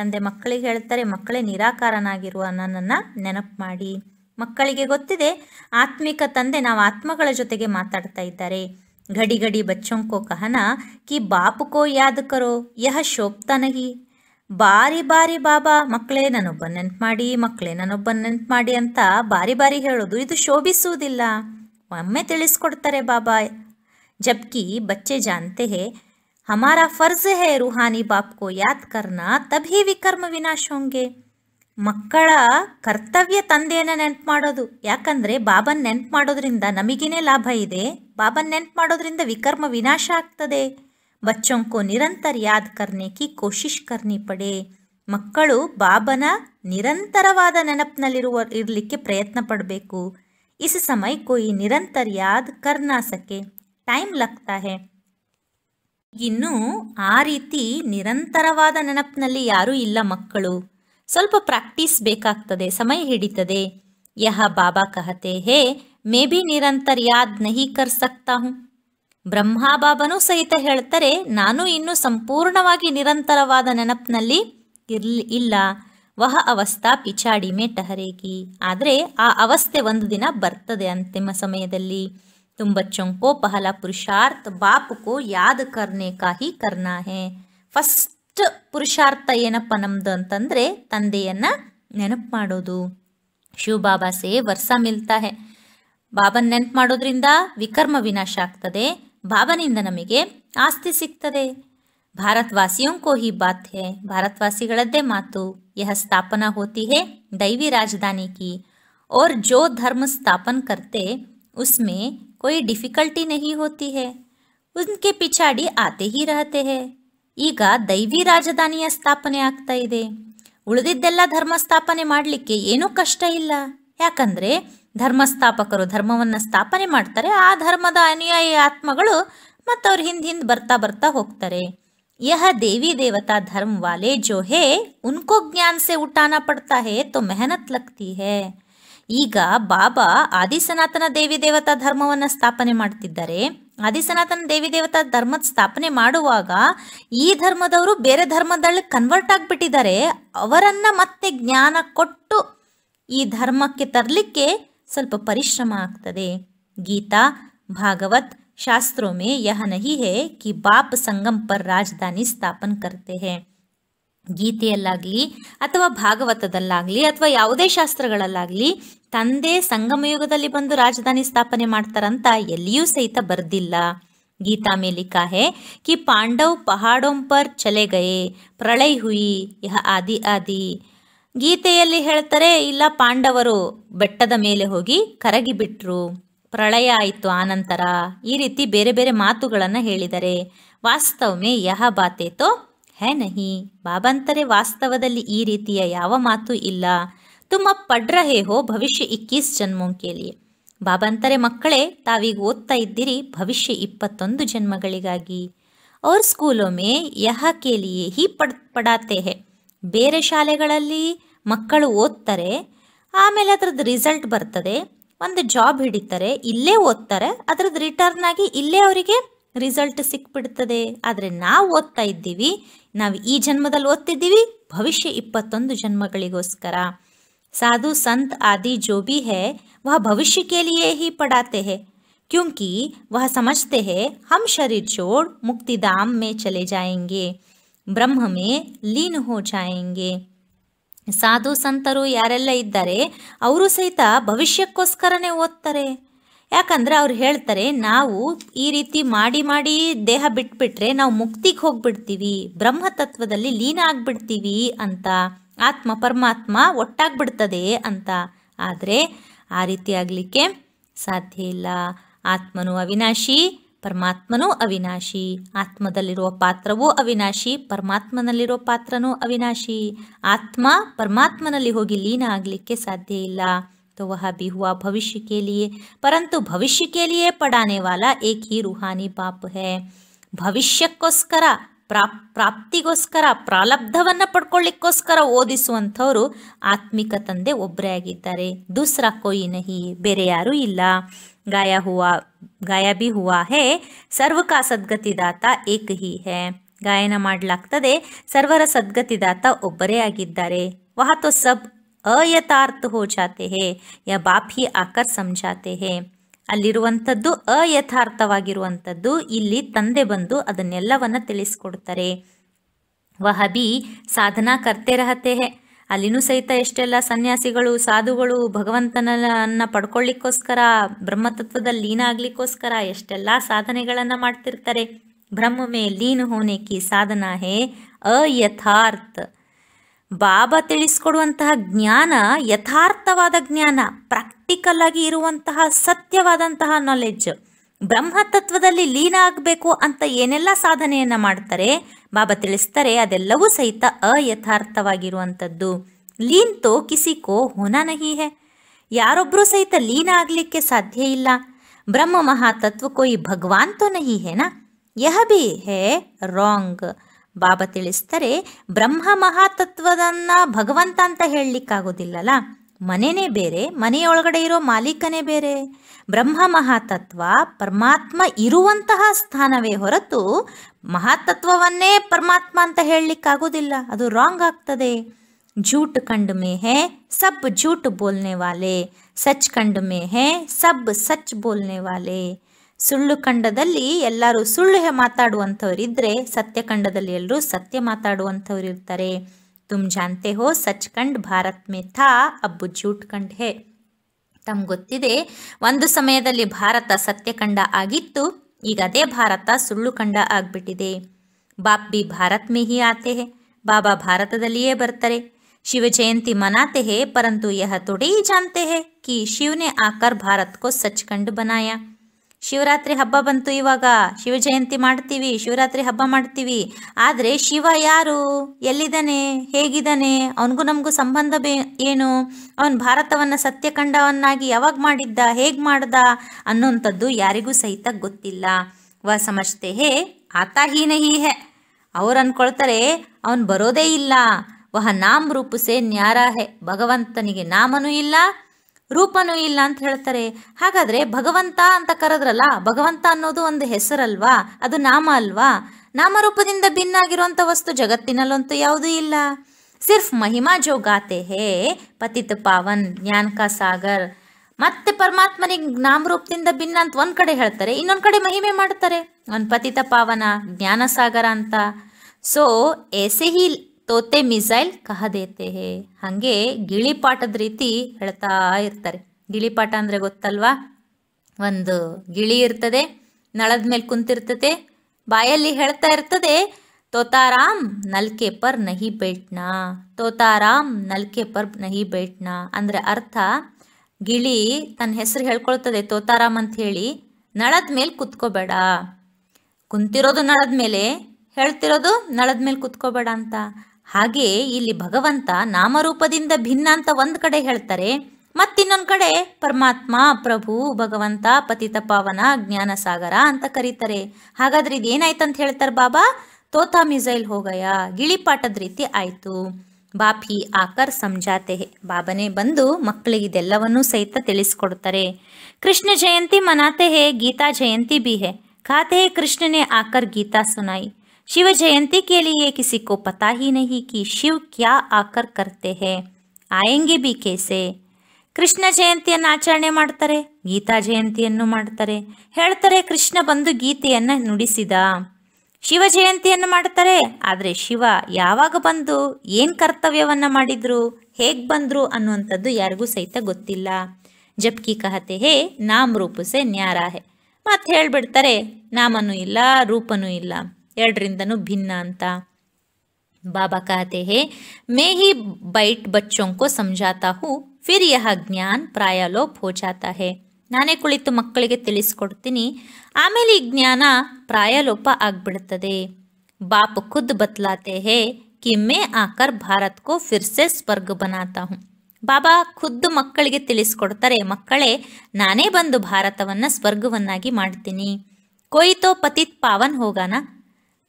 Speaker 2: ತಂದೆ ಮಕ್ಕಳಿಗೆ ಹೇಳ್ತಾರೆ ಮಕ್ಕಳೇ ನಿರಾಕಾರನಾಗಿರುವ ನನ್ನನ್ನು ನೆನಪು ಮಾಡಿ ಮಕ್ಕಳಿಗೆ ಗೊತ್ತಿದೆ ಆತ್ಮಿಕ ತಂದೆ ನಾವು ಆತ್ಮಗಳ ಜೊತೆಗೆ ಮಾತಾಡ್ತಾ ಇದ್ದಾರೆ ಗಡಿ ಗಡಿ ಬಚ್ಚೊಂಕೋ ಕಹನ ಕಿ ಬಾಪುಕೋ ಯಾದಕರೋ ಯಹ ಶೋಭ್ತಾನಗಿ ಬಾರಿ ಬಾರಿ ಬಾಬಾ ಮಕ್ಕಳೇ ನನ್ನೊಬ್ಬ ನೆನ್ಪು ಮಾಡಿ ಮಕ್ಕಳೇ ನನ್ನೊಬ್ಬ ನೆನ್ಪು ಮಾಡಿ ಅಂತ ಬಾರಿ ಬಾರಿ ಹೇಳೋದು ಇದು ಶೋಭಿಸುವುದಿಲ್ಲ ಒಮ್ಮೆ ತಿಳಿಸ್ಕೊಡ್ತಾರೆ ಬಾಬಾ ಜಬ್ಕಿ ಬಚ್ಚೆ ಜಾನ್ತೆ हमारा फ़र्ज़ है रूहानी बाप को याद करना तभी ವಿಕರ್ಮ विनाश ಹೋಂಗೆ ಮಕ್ಕಳ ಕರ್ತವ್ಯ ತಂದೆಯನ್ನು ನೆನ್ಪು ಮಾಡೋದು ಯಾಕಂದರೆ ಬಾಬನ್ ನೆನ್ಪು ಮಾಡೋದ್ರಿಂದ ನಮಗಿನೇ ಲಾಭ ಇದೆ ಬಾಬನ್ ನೆನ್ಪು ಮಾಡೋದ್ರಿಂದ ವಿಕರ್ಮ ವಿನಾಶ ಆಗ್ತದೆ ಬಚ್ಚೊಂಕೋ ನಿರಂತರ ಯಾದ್ ಕರ್ನೆ ಕಿ ಕೋಶಿಶ್ ಕರ್ನಿ ಪಡೆ ಮಕ್ಕಳು ಬಾಬನ ನಿರಂತರವಾದ ನೆನಪಿನಲ್ಲಿರುವ ಇರಲಿಕ್ಕೆ ಪ್ರಯತ್ನ ಪಡಬೇಕು ಇಸ್ ಸಮಯ ಕೊಯ್ ನಿರಂತರ ಯಾದ್ ಕರ್ನಾ ಸಕೆ ಟೈಮ್ ಲಗ್ತಾ ಹೇ ಇನ್ನು ಆ ರೀತಿ ನಿರಂತರವಾದ ನೆನಪಿನಲ್ಲಿ ಯಾರೂ ಇಲ್ಲ ಮಕ್ಕಳು ಸ್ವಲ್ಪ ಪ್ರಾಕ್ಟೀಸ್ ಬೇಕಾಗ್ತದೆ ಸಮಯ ಹಿಡಿತದೆ ಯಹ ಬಾಬಾ ಕಹತೆ ಹೇ ಮೇ ಬಿ ನಿರಂತರ ಯಾದ್ ನಹಿ ಕರ್ ಸಕ್ತಾ ಹೂಂ ಬ್ರಹ್ಮ ಬಾಬನೂ ಸಹಿತ ಹೇಳ್ತಾರೆ ನಾನು ಇನ್ನೂ ಸಂಪೂರ್ಣವಾಗಿ ನಿರಂತರವಾದ ನೆನಪಿನಲ್ಲಿ ಇರ್ಲಿ ಇಲ್ಲ ವಹ ಅವಸ್ಥಾ ಪಿಚಾಡಿಮೆ ಟಹರೇಗಿ ಆದರೆ ಆ ಅವಸ್ಥೆ ಒಂದು ದಿನ ಬರ್ತದೆ ಅಂತಿಮ ಸಮಯದಲ್ಲಿ तुम बच्चों को पहला पुरुषार्थ बाप को याद करने का ही करना है फस्ट पुरुषार्थ ऐनप नमद्रे तेनपो शिव बाबा से वर्ष मिलता है बाबन नेनपोद्रा विकर्म विनाश आते बाबन नमेंगे आस्ति भारतवासियों को ही बात है भारतवासीदे मातु यह स्थापना होती है दैवी राजधानी की और जो धर्म स्थापन करते उसमें कोई डिफिकल्टी नहीं होती है उनके पिछाड़ी आते ही रहते हैं दैवी राजधानी स्थापने आगता है उल्देला धर्म स्थापने ऐनू कष्ट याकंद्रे धर्मस्थापक धर्मव स्थापने आ धर्म अनुयायी आत्म मतवर हिंद बरता बर्ता बर्ता हर यह देवी देवता धर्म वाले जो है उनको ज्ञान से उठाना पड़ता है तो मेहनत लगती है ಈಗ ಬಾಬಾ ಆದಿಸನಾತನ ದೇವಿ ದೇವತಾ ಧರ್ಮವನ್ನ ಸ್ಥಾಪನೆ ಮಾಡ್ತಿದ್ದಾರೆ ಆದಿಸನಾತನ ದೇವಿ ದೇವತಾ ಧರ್ಮದ ಸ್ಥಾಪನೆ ಮಾಡುವಾಗ ಈ ಧರ್ಮದವರು ಬೇರೆ ಧರ್ಮದಲ್ಲಿ ಕನ್ವರ್ಟ್ ಆಗಿಬಿಟ್ಟಿದ್ದಾರೆ ಅವರನ್ನ ಮತ್ತೆ ಜ್ಞಾನ ಕೊಟ್ಟು ಈ ಧರ್ಮಕ್ಕೆ ತರಲಿಕ್ಕೆ ಸ್ವಲ್ಪ ಪರಿಶ್ರಮ ಆಗ್ತದೆ ಗೀತಾ ಭಾಗವತ್ ಶಾಸ್ತ್ರೋಮೆ ಯಹ ನಹಿ ಹೇ ಹೇ ಬಾಪ್ ಬಾಪ್ ಸಂಗಮ್ ರಾಜಧಾನಿ ಸ್ಥಾಪನ್ ಕರ್ತೆ ಹೇ ಗೀತೆಯಲ್ಲಾಗಲಿ ಅಥವಾ ಭಾಗವತದಲ್ಲಾಗಲಿ ಅಥವಾ ಯಾವುದೇ ಶಾಸ್ತ್ರಗಳಲ್ಲಾಗ್ಲಿ ತಂದೆ ಸಂಗಮಯುಗದಲ್ಲಿ ಬಂದು ರಾಜಧಾನಿ ಸ್ಥಾಪನೆ ಮಾಡ್ತಾರಂತ ಎಲ್ಲಿಯೂ ಸಹಿತ ಬರ್ದಿಲ್ಲ ಗೀತಾ ಮೇಲೆ ಕಾಹೆ ಕಿ ಪಾಂಡವ್ ಪಹಾಡೊಂಪರ್ ಚಲೆಗೈ ಪ್ರಳಯ ಹುಯಿ ಯಹ ಆದಿ ಆದಿ ಗೀತೆಯಲ್ಲಿ ಹೇಳ್ತಾರೆ ಇಲ್ಲ ಪಾಂಡವರು ಬೆಟ್ಟದ ಮೇಲೆ ಹೋಗಿ ಕರಗಿ ಬಿಟ್ರು ಪ್ರಳಯ ಆಯಿತು ಆನಂತರ ಈ ರೀತಿ ಬೇರೆ ಬೇರೆ ಮಾತುಗಳನ್ನು ಹೇಳಿದರೆ ವಾಸ್ತವಮೇ ಯಹ ಬಾತೇತೋ ಹೇ ನಹಿ ಬಾಬಂತರೆ ವಾಸ್ತವದಲ್ಲಿ ಈ ರೀತಿಯ ಯಾವ ಮಾತು ಇಲ್ಲ ತುಂಬ ಪಡ್ರಹೇಹೋ ಭವಿಷ್ಯ ಇಕ್ಕೀಸ್ हो भविष्य ಬಾಬಾ ಅಂತಾರೆ ಮಕ್ಕಳೇ ತಾವೀಗ ಓದ್ತಾ ಇದ್ದೀರಿ ಭವಿಷ್ಯ ಇಪ್ಪತ್ತೊಂದು ಜನ್ಮಗಳಿಗಾಗಿ ಅವ್ರ ಸ್ಕೂಲೊಮ್ಮೆ ಯಹ ಕೇಲಿಯೇ ಹಿ ಪಡ್ ಪಡಾತೆ ಹೇ ಬೇರೆ ಶಾಲೆಗಳಲ್ಲಿ ಮಕ್ಕಳು ಓದ್ತಾರೆ ಆಮೇಲೆ ಅದ್ರದ್ದು ರಿಸಲ್ಟ್ ಬರ್ತದೆ ಒಂದು ಜಾಬ್ ಹಿಡಿತಾರೆ ಇಲ್ಲೇ ಓದ್ತಾರೆ ಅದ್ರದ್ದು ರಿಟರ್ನ್ ಆಗಿ ಇಲ್ಲೇ ಅವರಿಗೆ ರಿಸಲ್ಟ್ ಸಿಕ್ಬಿಡ್ತದೆ ಆದರೆ ನಾವು ಓದ್ತಾ ಇದ್ದೀವಿ ನಾವು ಈ ಜನ್ಮದಲ್ಲಿ ಓದ್ತಿದ್ದೀವಿ ಭವಿಷ್ಯ ಇಪ್ಪತ್ತೊಂದು ಜನ್ಮಗಳಿಗೋಸ್ಕರ साधु संत आदि जो भी है वह भविष्य के लिए ही पढ़ाते हैं क्योंकि वह समझते हैं हम शरीर छोड़ मुक्तिधाम में चले जाएंगे ब्रह्म में लीन हो जाएंगे साधु सतरू यारेलू सहित भविष्यकोस्कर ओद्तर याकंद्रेतर ना रीति माड़ी देह बिटिट्रे ना मुक्ति हमबिड़ती ब्रह्म तत्व लीन आगबिडती अंत ಆತ್ಮ ಪರಮಾತ್ಮ ಒಟ್ಟಾಗ್ಬಿಡ್ತದೆ ಅಂತ ಆದರೆ ಆ ರೀತಿ ಆಗಲಿಕ್ಕೆ ಸಾಧ್ಯ ಇಲ್ಲ ಆತ್ಮನು ಅವಿನಾಶಿ ಪರಮಾತ್ಮನೂ ಅವಿನಾಶಿ ಆತ್ಮದಲ್ಲಿರುವ ಪಾತ್ರವೂ ಅವಿನಾಶಿ ಪರಮಾತ್ಮನಲ್ಲಿರೋ ಪಾತ್ರನೂ ಅವಿನಾಶಿ ಆತ್ಮ ಪರಮಾತ್ಮನಲ್ಲಿ ಹೋಗಿ ಲೀನ ಆಗಲಿಕ್ಕೆ ಸಾಧ್ಯ ಇಲ್ಲ तो वह भी हुआ भविष्य के लिए परंतु भविष्य के लिए पढ़ाने वाला एक ही रूहानी बाप है ಭವಿಷ್ಯಕ್ಕೋಸ್ಕರ ಪ್ರಾ ಪ್ರಾಪ್ತಿಗೋಸ್ಕರ ಪ್ರಾಲಬ್ಧವನ್ನು ಪಡ್ಕೊಳ್ಳಿಕ್ಕೋಸ್ಕರ ಓದಿಸುವಂಥವರು ಆತ್ಮಿಕ ತಂದೆ ಒಬ್ಬರೇ ಆಗಿದ್ದಾರೆ ದೂಸ್ರ ಕೋಯಿ ನಹಿ ಬೇರೆ ಯಾರೂ ಇಲ್ಲ ಗಾಯ ಹೂವಾ ಗಾಯ ಬಿ ಹೂವಾ ಹೇ ಸರ್ವಕ ಸದ್ಗತಿದಾತ ಏಕ ಹಿ ಹೇ ಗಾಯನ ಮಾಡಲಾಗ್ತದೆ ಸರ್ವರ ಸದ್ಗತಿದಾತ ಒಬ್ಬರೇ ಆಗಿದ್ದಾರೆ ವಹ ತೋ ಸಬ್ अयथार्थ हो जाते हैं या बाप ही आकर समझाते हैं ಅಲ್ಲಿರುವಂಥದ್ದು ಅಯಥಾರ್ಥವಾಗಿರುವಂಥದ್ದು ಇಲ್ಲಿ ತಂದೆ ಬಂದು ಅದನ್ನೆಲ್ಲವನ್ನ ತಿಳಿಸ್ಕೊಡ್ತಾರೆ ವಹಬಿ ಸಾಧನಾ ರಹತೆ ಅಲ್ಲಿನೂ ಸಹಿತ ಎಷ್ಟೆಲ್ಲ ಸನ್ಯಾಸಿಗಳು ಸಾಧುಗಳು ಭಗವಂತನನ್ನ ಪಡ್ಕೊಳ್ಳಿಕ್ಕೋಸ್ಕರ ಬ್ರಹ್ಮತತ್ವದ ಲೀನ ಆಗ್ಲಿಕ್ಕೋಸ್ಕರ ಎಷ್ಟೆಲ್ಲ ಸಾಧನೆಗಳನ್ನ ಮಾಡ್ತಿರ್ತಾರೆ ಬ್ರಹ್ಮಮೇ ಲೀನ ಹೋನೇಕಿ ಸಾಧನಾ ಹೇ ಅಯಥಾರ್ಥ ಬಾಬಾ ತಿಳಿಸ್ಕೊಡುವಂತಹ ಜ್ಞಾನ ಯಥಾರ್ಥವಾದ ಜ್ಞಾನ ಪ್ರಾಕ್ ಪ್ರಾಕ್ಟಿಕಲ್ ಆಗಿ ಇರುವಂತಹ ಸತ್ಯವಾದಂತಹ ನಾಲೆಡ್ಜ್ ಬ್ರಹ್ಮತತ್ವದಲ್ಲಿ ಲೀನ ಆಗಬೇಕು ಅಂತ ಏನೆಲ್ಲ ಸಾಧನೆಯನ್ನ ಮಾಡ್ತಾರೆ ಬಾಬಾ ತಿಳಿಸ್ತಾರೆ ಅದೆಲ್ಲವೂ ಸಹಿತ ಅಯಥಾರ್ಥವಾಗಿರುವಂಥದ್ದು ಲೀನ್ ತೋ ಕಿಸಿಕೋ ಹೊನ ನಹಿ ಹೇ ಯಾರೊಬ್ಬರೂ ಸಹಿತ ಲೀನ ಆಗಲಿಕ್ಕೆ ಸಾಧ್ಯ ಇಲ್ಲ ಬ್ರಹ್ಮ ಕೋಯಿ ಭಗವಾನ್ ತೋ ನಹಿ ಹೇನಾ ಯಹ ಬಿ ಹೇ ರಾಂಗ್ ಬಾಬಾ ತಿಳಿಸ್ತಾರೆ ಬ್ರಹ್ಮ ಮಹಾತತ್ವದನ್ನ ಭಗವಂತ ಅಂತ ಹೇಳಲಿಕ್ಕಾಗೋದಿಲ್ಲಲ್ಲ ಮನೆನೇ ಬೇರೆ ಮನೆಯೊಳಗಡೆ ಇರೋ ಮಾಲೀಕನೇ ಬೇರೆ ಬ್ರಹ್ಮ ಮಹಾತತ್ವ ಪರಮಾತ್ಮ ಇರುವಂತಹ ಸ್ಥಾನವೇ ಹೊರತು ಮಹಾತತ್ವವನ್ನೇ ಪರಮಾತ್ಮ ಅಂತ ಹೇಳಲಿಕ್ಕಾಗೋದಿಲ್ಲ ಅದು ರಾಂಗ್ ಆಗ್ತದೆ ಜೂಟ್ ಕಂಡು ಮೇಹೇ ಸಬ್ सब ಬೋಲ್ನೆ ವಾಲೆ ಸಚ್ ಕಂಡು ಮೇಹೇ ಸಬ್ ಸಚ್ ಬೋಲ್ನೆ ವಾಲೆ ಸುಳ್ಳು ಖಂಡದಲ್ಲಿ ಎಲ್ಲರೂ ಸುಳ್ಳು ಸತ್ಯ ಸತ್ಯಖಂಡದಲ್ಲಿ ಎಲ್ಲರೂ ಸತ್ಯ ಮಾತಾಡುವಂಥವ್ರು ಇರ್ತಾರೆ तुम जानते हो सचखंड भारत में था अब झूठखंड है तम गए समय भारत सत्यखंड आगे भारत सुंड आगे बाप भारत में ही आते हैं बाबा भारत बरतरे शिव जयंती मनाते हैं परंतु यह थोड़ी ही जानते हैं कि शिव ने आकर भारत को सचखंड बनाया ಶಿವರಾತ್ರಿ ಹಬ್ಬ ಬಂತು ಇವಾಗ ಶಿವ ಜಯಂತಿ ಮಾಡ್ತೀವಿ ಶಿವರಾತ್ರಿ ಹಬ್ಬ ಮಾಡ್ತೀವಿ ಆದರೆ ಶಿವ ಯಾರು ಎಲ್ಲಿದ್ದಾನೆ ಹೇಗಿದ್ದಾನೆ ಅವನಿಗೂ ನಮಗೂ ಸಂಬಂಧ ಬೇ ಏನು ಅವನು ಭಾರತವನ್ನು ಸತ್ಯಕಂಡವನ್ನಾಗಿ ಯಾವಾಗ ಮಾಡಿದ್ದ ಹೇಗೆ ಮಾಡ್ದ ಅನ್ನೋಂಥದ್ದು ಯಾರಿಗೂ ಸಹಿತ ಗೊತ್ತಿಲ್ಲ ವ ಸಮಷ್ಟೆ ಹೇ ಆತ ಹೀನ ಹೀ ಹೇ ಅವ್ರು ಅಂದ್ಕೊಳ್ತಾರೆ ಅವನು ಬರೋದೇ ಇಲ್ಲ ವಹ ನಾಮ್ ರೂಪಿಸೇ ನ್ಯಾರ ಹೇ ಭಗವಂತನಿಗೆ ನಾಮನೂ ಇಲ್ಲ ರೂಪನೂ ಇಲ್ಲ ಅಂತ ಹೇಳ್ತಾರೆ ಹಾಗಾದರೆ ಭಗವಂತ ಅಂತ ಕರೆದ್ರಲ್ಲ ಭಗವಂತ ಅನ್ನೋದು ಒಂದು ಹೆಸರಲ್ವಾ ಅದು ನಾಮ ಅಲ್ವಾ ನಾಮರೂಪದಿಂದ ಭಿನ್ನಾಗಿರುವಂಥ ವಸ್ತು ಜಗತ್ತಿನಲ್ಲಂತೂ ಯಾವುದೂ ಇಲ್ಲ ಸಿರ್ಫ್ ಮಹಿಮಾ ಜೋ ಗಾತೆ ಹೇ ಪತಿತ ಪಾವನ್ ಜ್ಞಾನಕ ಸಾಗರ್ ಮತ್ತೆ ಪರಮಾತ್ಮನಿಗೆ ನಾಮರೂಪದಿಂದ ಭಿನ್ನ ಅಂತ ಒಂದು ಕಡೆ ಹೇಳ್ತಾರೆ ಇನ್ನೊಂದು ಕಡೆ ಮಹಿಮೆ ಮಾಡ್ತಾರೆ ಒಂದು ಪತಿತ ಪಾವನ ಜ್ಞಾನ ಸಾಗರ ಅಂತ ಸೊ ಎಸೆ ಹಿ ತೋತೆ ಮಿಸೈಲ್ ಕಹದೇತೆ ಹಾಗೆ ಗಿಳಿಪಾಠದ ರೀತಿ ಹೇಳ್ತಾ ಇರ್ತಾರೆ ಗಿಳಿಪಾಠ ಅಂದರೆ ಗೊತ್ತಲ್ವಾ ಒಂದು ಗಿಳಿ ಇರ್ತದೆ ನಳದ ಮೇಲೆ ಕುಂತಿರ್ತದೆ ಬಾಯಲ್ಲಿ ಹೇಳ್ತಾ ಇರ್ತದೆ ತೋತಾರಾಮ್ ನಲ್ಕೆ ಪರ್ ನಹಿ ಬೇಟ್ನಾ ತೋತಾರಾಮ್ ನಲ್ಕೆ ಪರ್ ನಹಿ ಬೇಟ್ನಾ ಅಂದರೆ ಅರ್ಥ ಗಿಳಿ ತನ್ನ ಹೆಸರು ಹೇಳ್ಕೊಳ್ತದೆ ತೋತಾರಾಮ್ ಅಂತ ಹೇಳಿ ನಳದ ಮೇಲೆ ಕುತ್ಕೋಬೇಡ ಕುಂತಿರೋದು ನಳದ ಮೇಲೆ ಹೇಳ್ತಿರೋದು ನಳದ ಮೇಲೆ ಕುತ್ಕೋಬೇಡ ಅಂತ ಹಾಗೆ ಇಲ್ಲಿ ಭಗವಂತ ನಾಮರೂಪದಿಂದ ಭಿನ್ನ ಅಂತ ಒಂದು ಕಡೆ ಹೇಳ್ತಾರೆ ಮತ್ತಿನ್ನೊಂದು ಕಡೆ ಪರಮಾತ್ಮ ಪ್ರಭು ಭಗವಂತ ಪತಿತ ಪಾವನ ಜ್ಞಾನ ಸಾಗರ ಅಂತ ಕರೀತಾರೆ ಹಾಗಾದ್ರೆ ಇದೇನಾಯ್ತು ಅಂತ ಹೇಳ್ತಾರೆ ಬಾಬಾ ತೋತಾ ಮಿಸೈಲ್ ಹೋಗಯ ಗಿಳಿಪಾಟದ ರೀತಿ ಆಯಿತು ಬಾಪಿ ಆಕರ್ ಸಂಜಾತೆ ಬಾಬನೇ ಬಂದು ಮಕ್ಕಳಿಗೆ ಇದೆಲ್ಲವನ್ನೂ ಸಹಿತ ತಿಳಿಸ್ಕೊಡ್ತಾರೆ ಕೃಷ್ಣ ಜಯಂತಿ ಮನಾತೆ ಹೇ ಗೀತಾ ಜಯಂತಿ ಬಿ ಹೇ ಖಾತೆ ಕೃಷ್ಣನೇ ಆಕರ್ ಗೀತಾ ಸುನಾಯಿ शिव जयंती के लिए किसी को पता ही नहीं कि शिव क्या ಆಕರ್ करते हैं ಆಯಂಗೆ ಬಿ ಕೇಸೆ ಕೃಷ್ಣ ಜಯಂತಿಯನ್ನು ಆಚರಣೆ ಮಾಡ್ತಾರೆ ಗೀತಾ ಜಯಂತಿಯನ್ನು ಮಾಡ್ತಾರೆ ಹೇಳ್ತಾರೆ ಕೃಷ್ಣ ಬಂದು ಗೀತೆಯನ್ನು ನುಡಿಸಿದ ಶಿವ ಜಯಂತಿಯನ್ನು ಮಾಡ್ತಾರೆ ಆದರೆ ಶಿವ ಯಾವಾಗ ಬಂದು ಏನು ಕರ್ತವ್ಯವನ್ನು ಮಾಡಿದ್ರು ಹೇಗೆ ಬಂದರು ಅನ್ನುವಂಥದ್ದು ಯಾರಿಗೂ ಸಹಿತ ಗೊತ್ತಿಲ್ಲ ಜಪ್ಕಿ ಕಹತೆ ಹೇ ನಾಮ್ ರೂಪುಸೆ ನ್ಯಾರ ಹೇ ಮತ್ತೆ ಹೇಳ್ಬಿಡ್ತಾರೆ ನಾಮನೂ ಇಲ್ಲ ರೂಪನೂ ಇಲ್ಲ ಎರಡರಿಂದನೂ ಭಿನ್ನ ಅಂತ ಬಾಬಾ ಕಹತೆ ಹೇ मैं ಬೈಟ್ ಬಚ್ಚೋಂ ಕೋ को ಹೂ ಫಿರ್ ಯಹ ಜ್ಞಾನ್ ಪ್ರಾಯ ಲೋಪ್ ಹೋ ನಾನೇ ಕುಳಿತು ಮಕ್ಕಳಿಗೆ ತಿಳಿಸ್ಕೊಡ್ತೀನಿ ಆಮೇಲೆ ಈ ಜ್ಞಾನ ಪ್ರಾಯಲೋಪ ಆಗ್ಬಿಡುತ್ತದೆ ಬಾಪ್ ಖುದ್ ಬತ್ಲಾತೆ ಹೇ ಕಿ ಮೇ ಆಕರ್ ಭಾರತ್ ಕೋ ಫಿರ್ಸೆ ಸ್ವರ್ಗ ಬನಾತಾ ಹೂ ಬಾಬಾ ಖುದ್ದು ಮಕ್ಕಳಿಗೆ ತಿಳಿಸ್ಕೊಡ್ತಾರೆ ಮಕ್ಕಳೇ ನಾನೇ ಬಂದು ಭಾರತವನ್ನ ಸ್ವರ್ಗವನ್ನಾಗಿ ಮಾಡ್ತೀನಿ ಕೊಯ್ತೋ ಪತಿತ್ ಪಾವನ್ ಹೋಗಾನ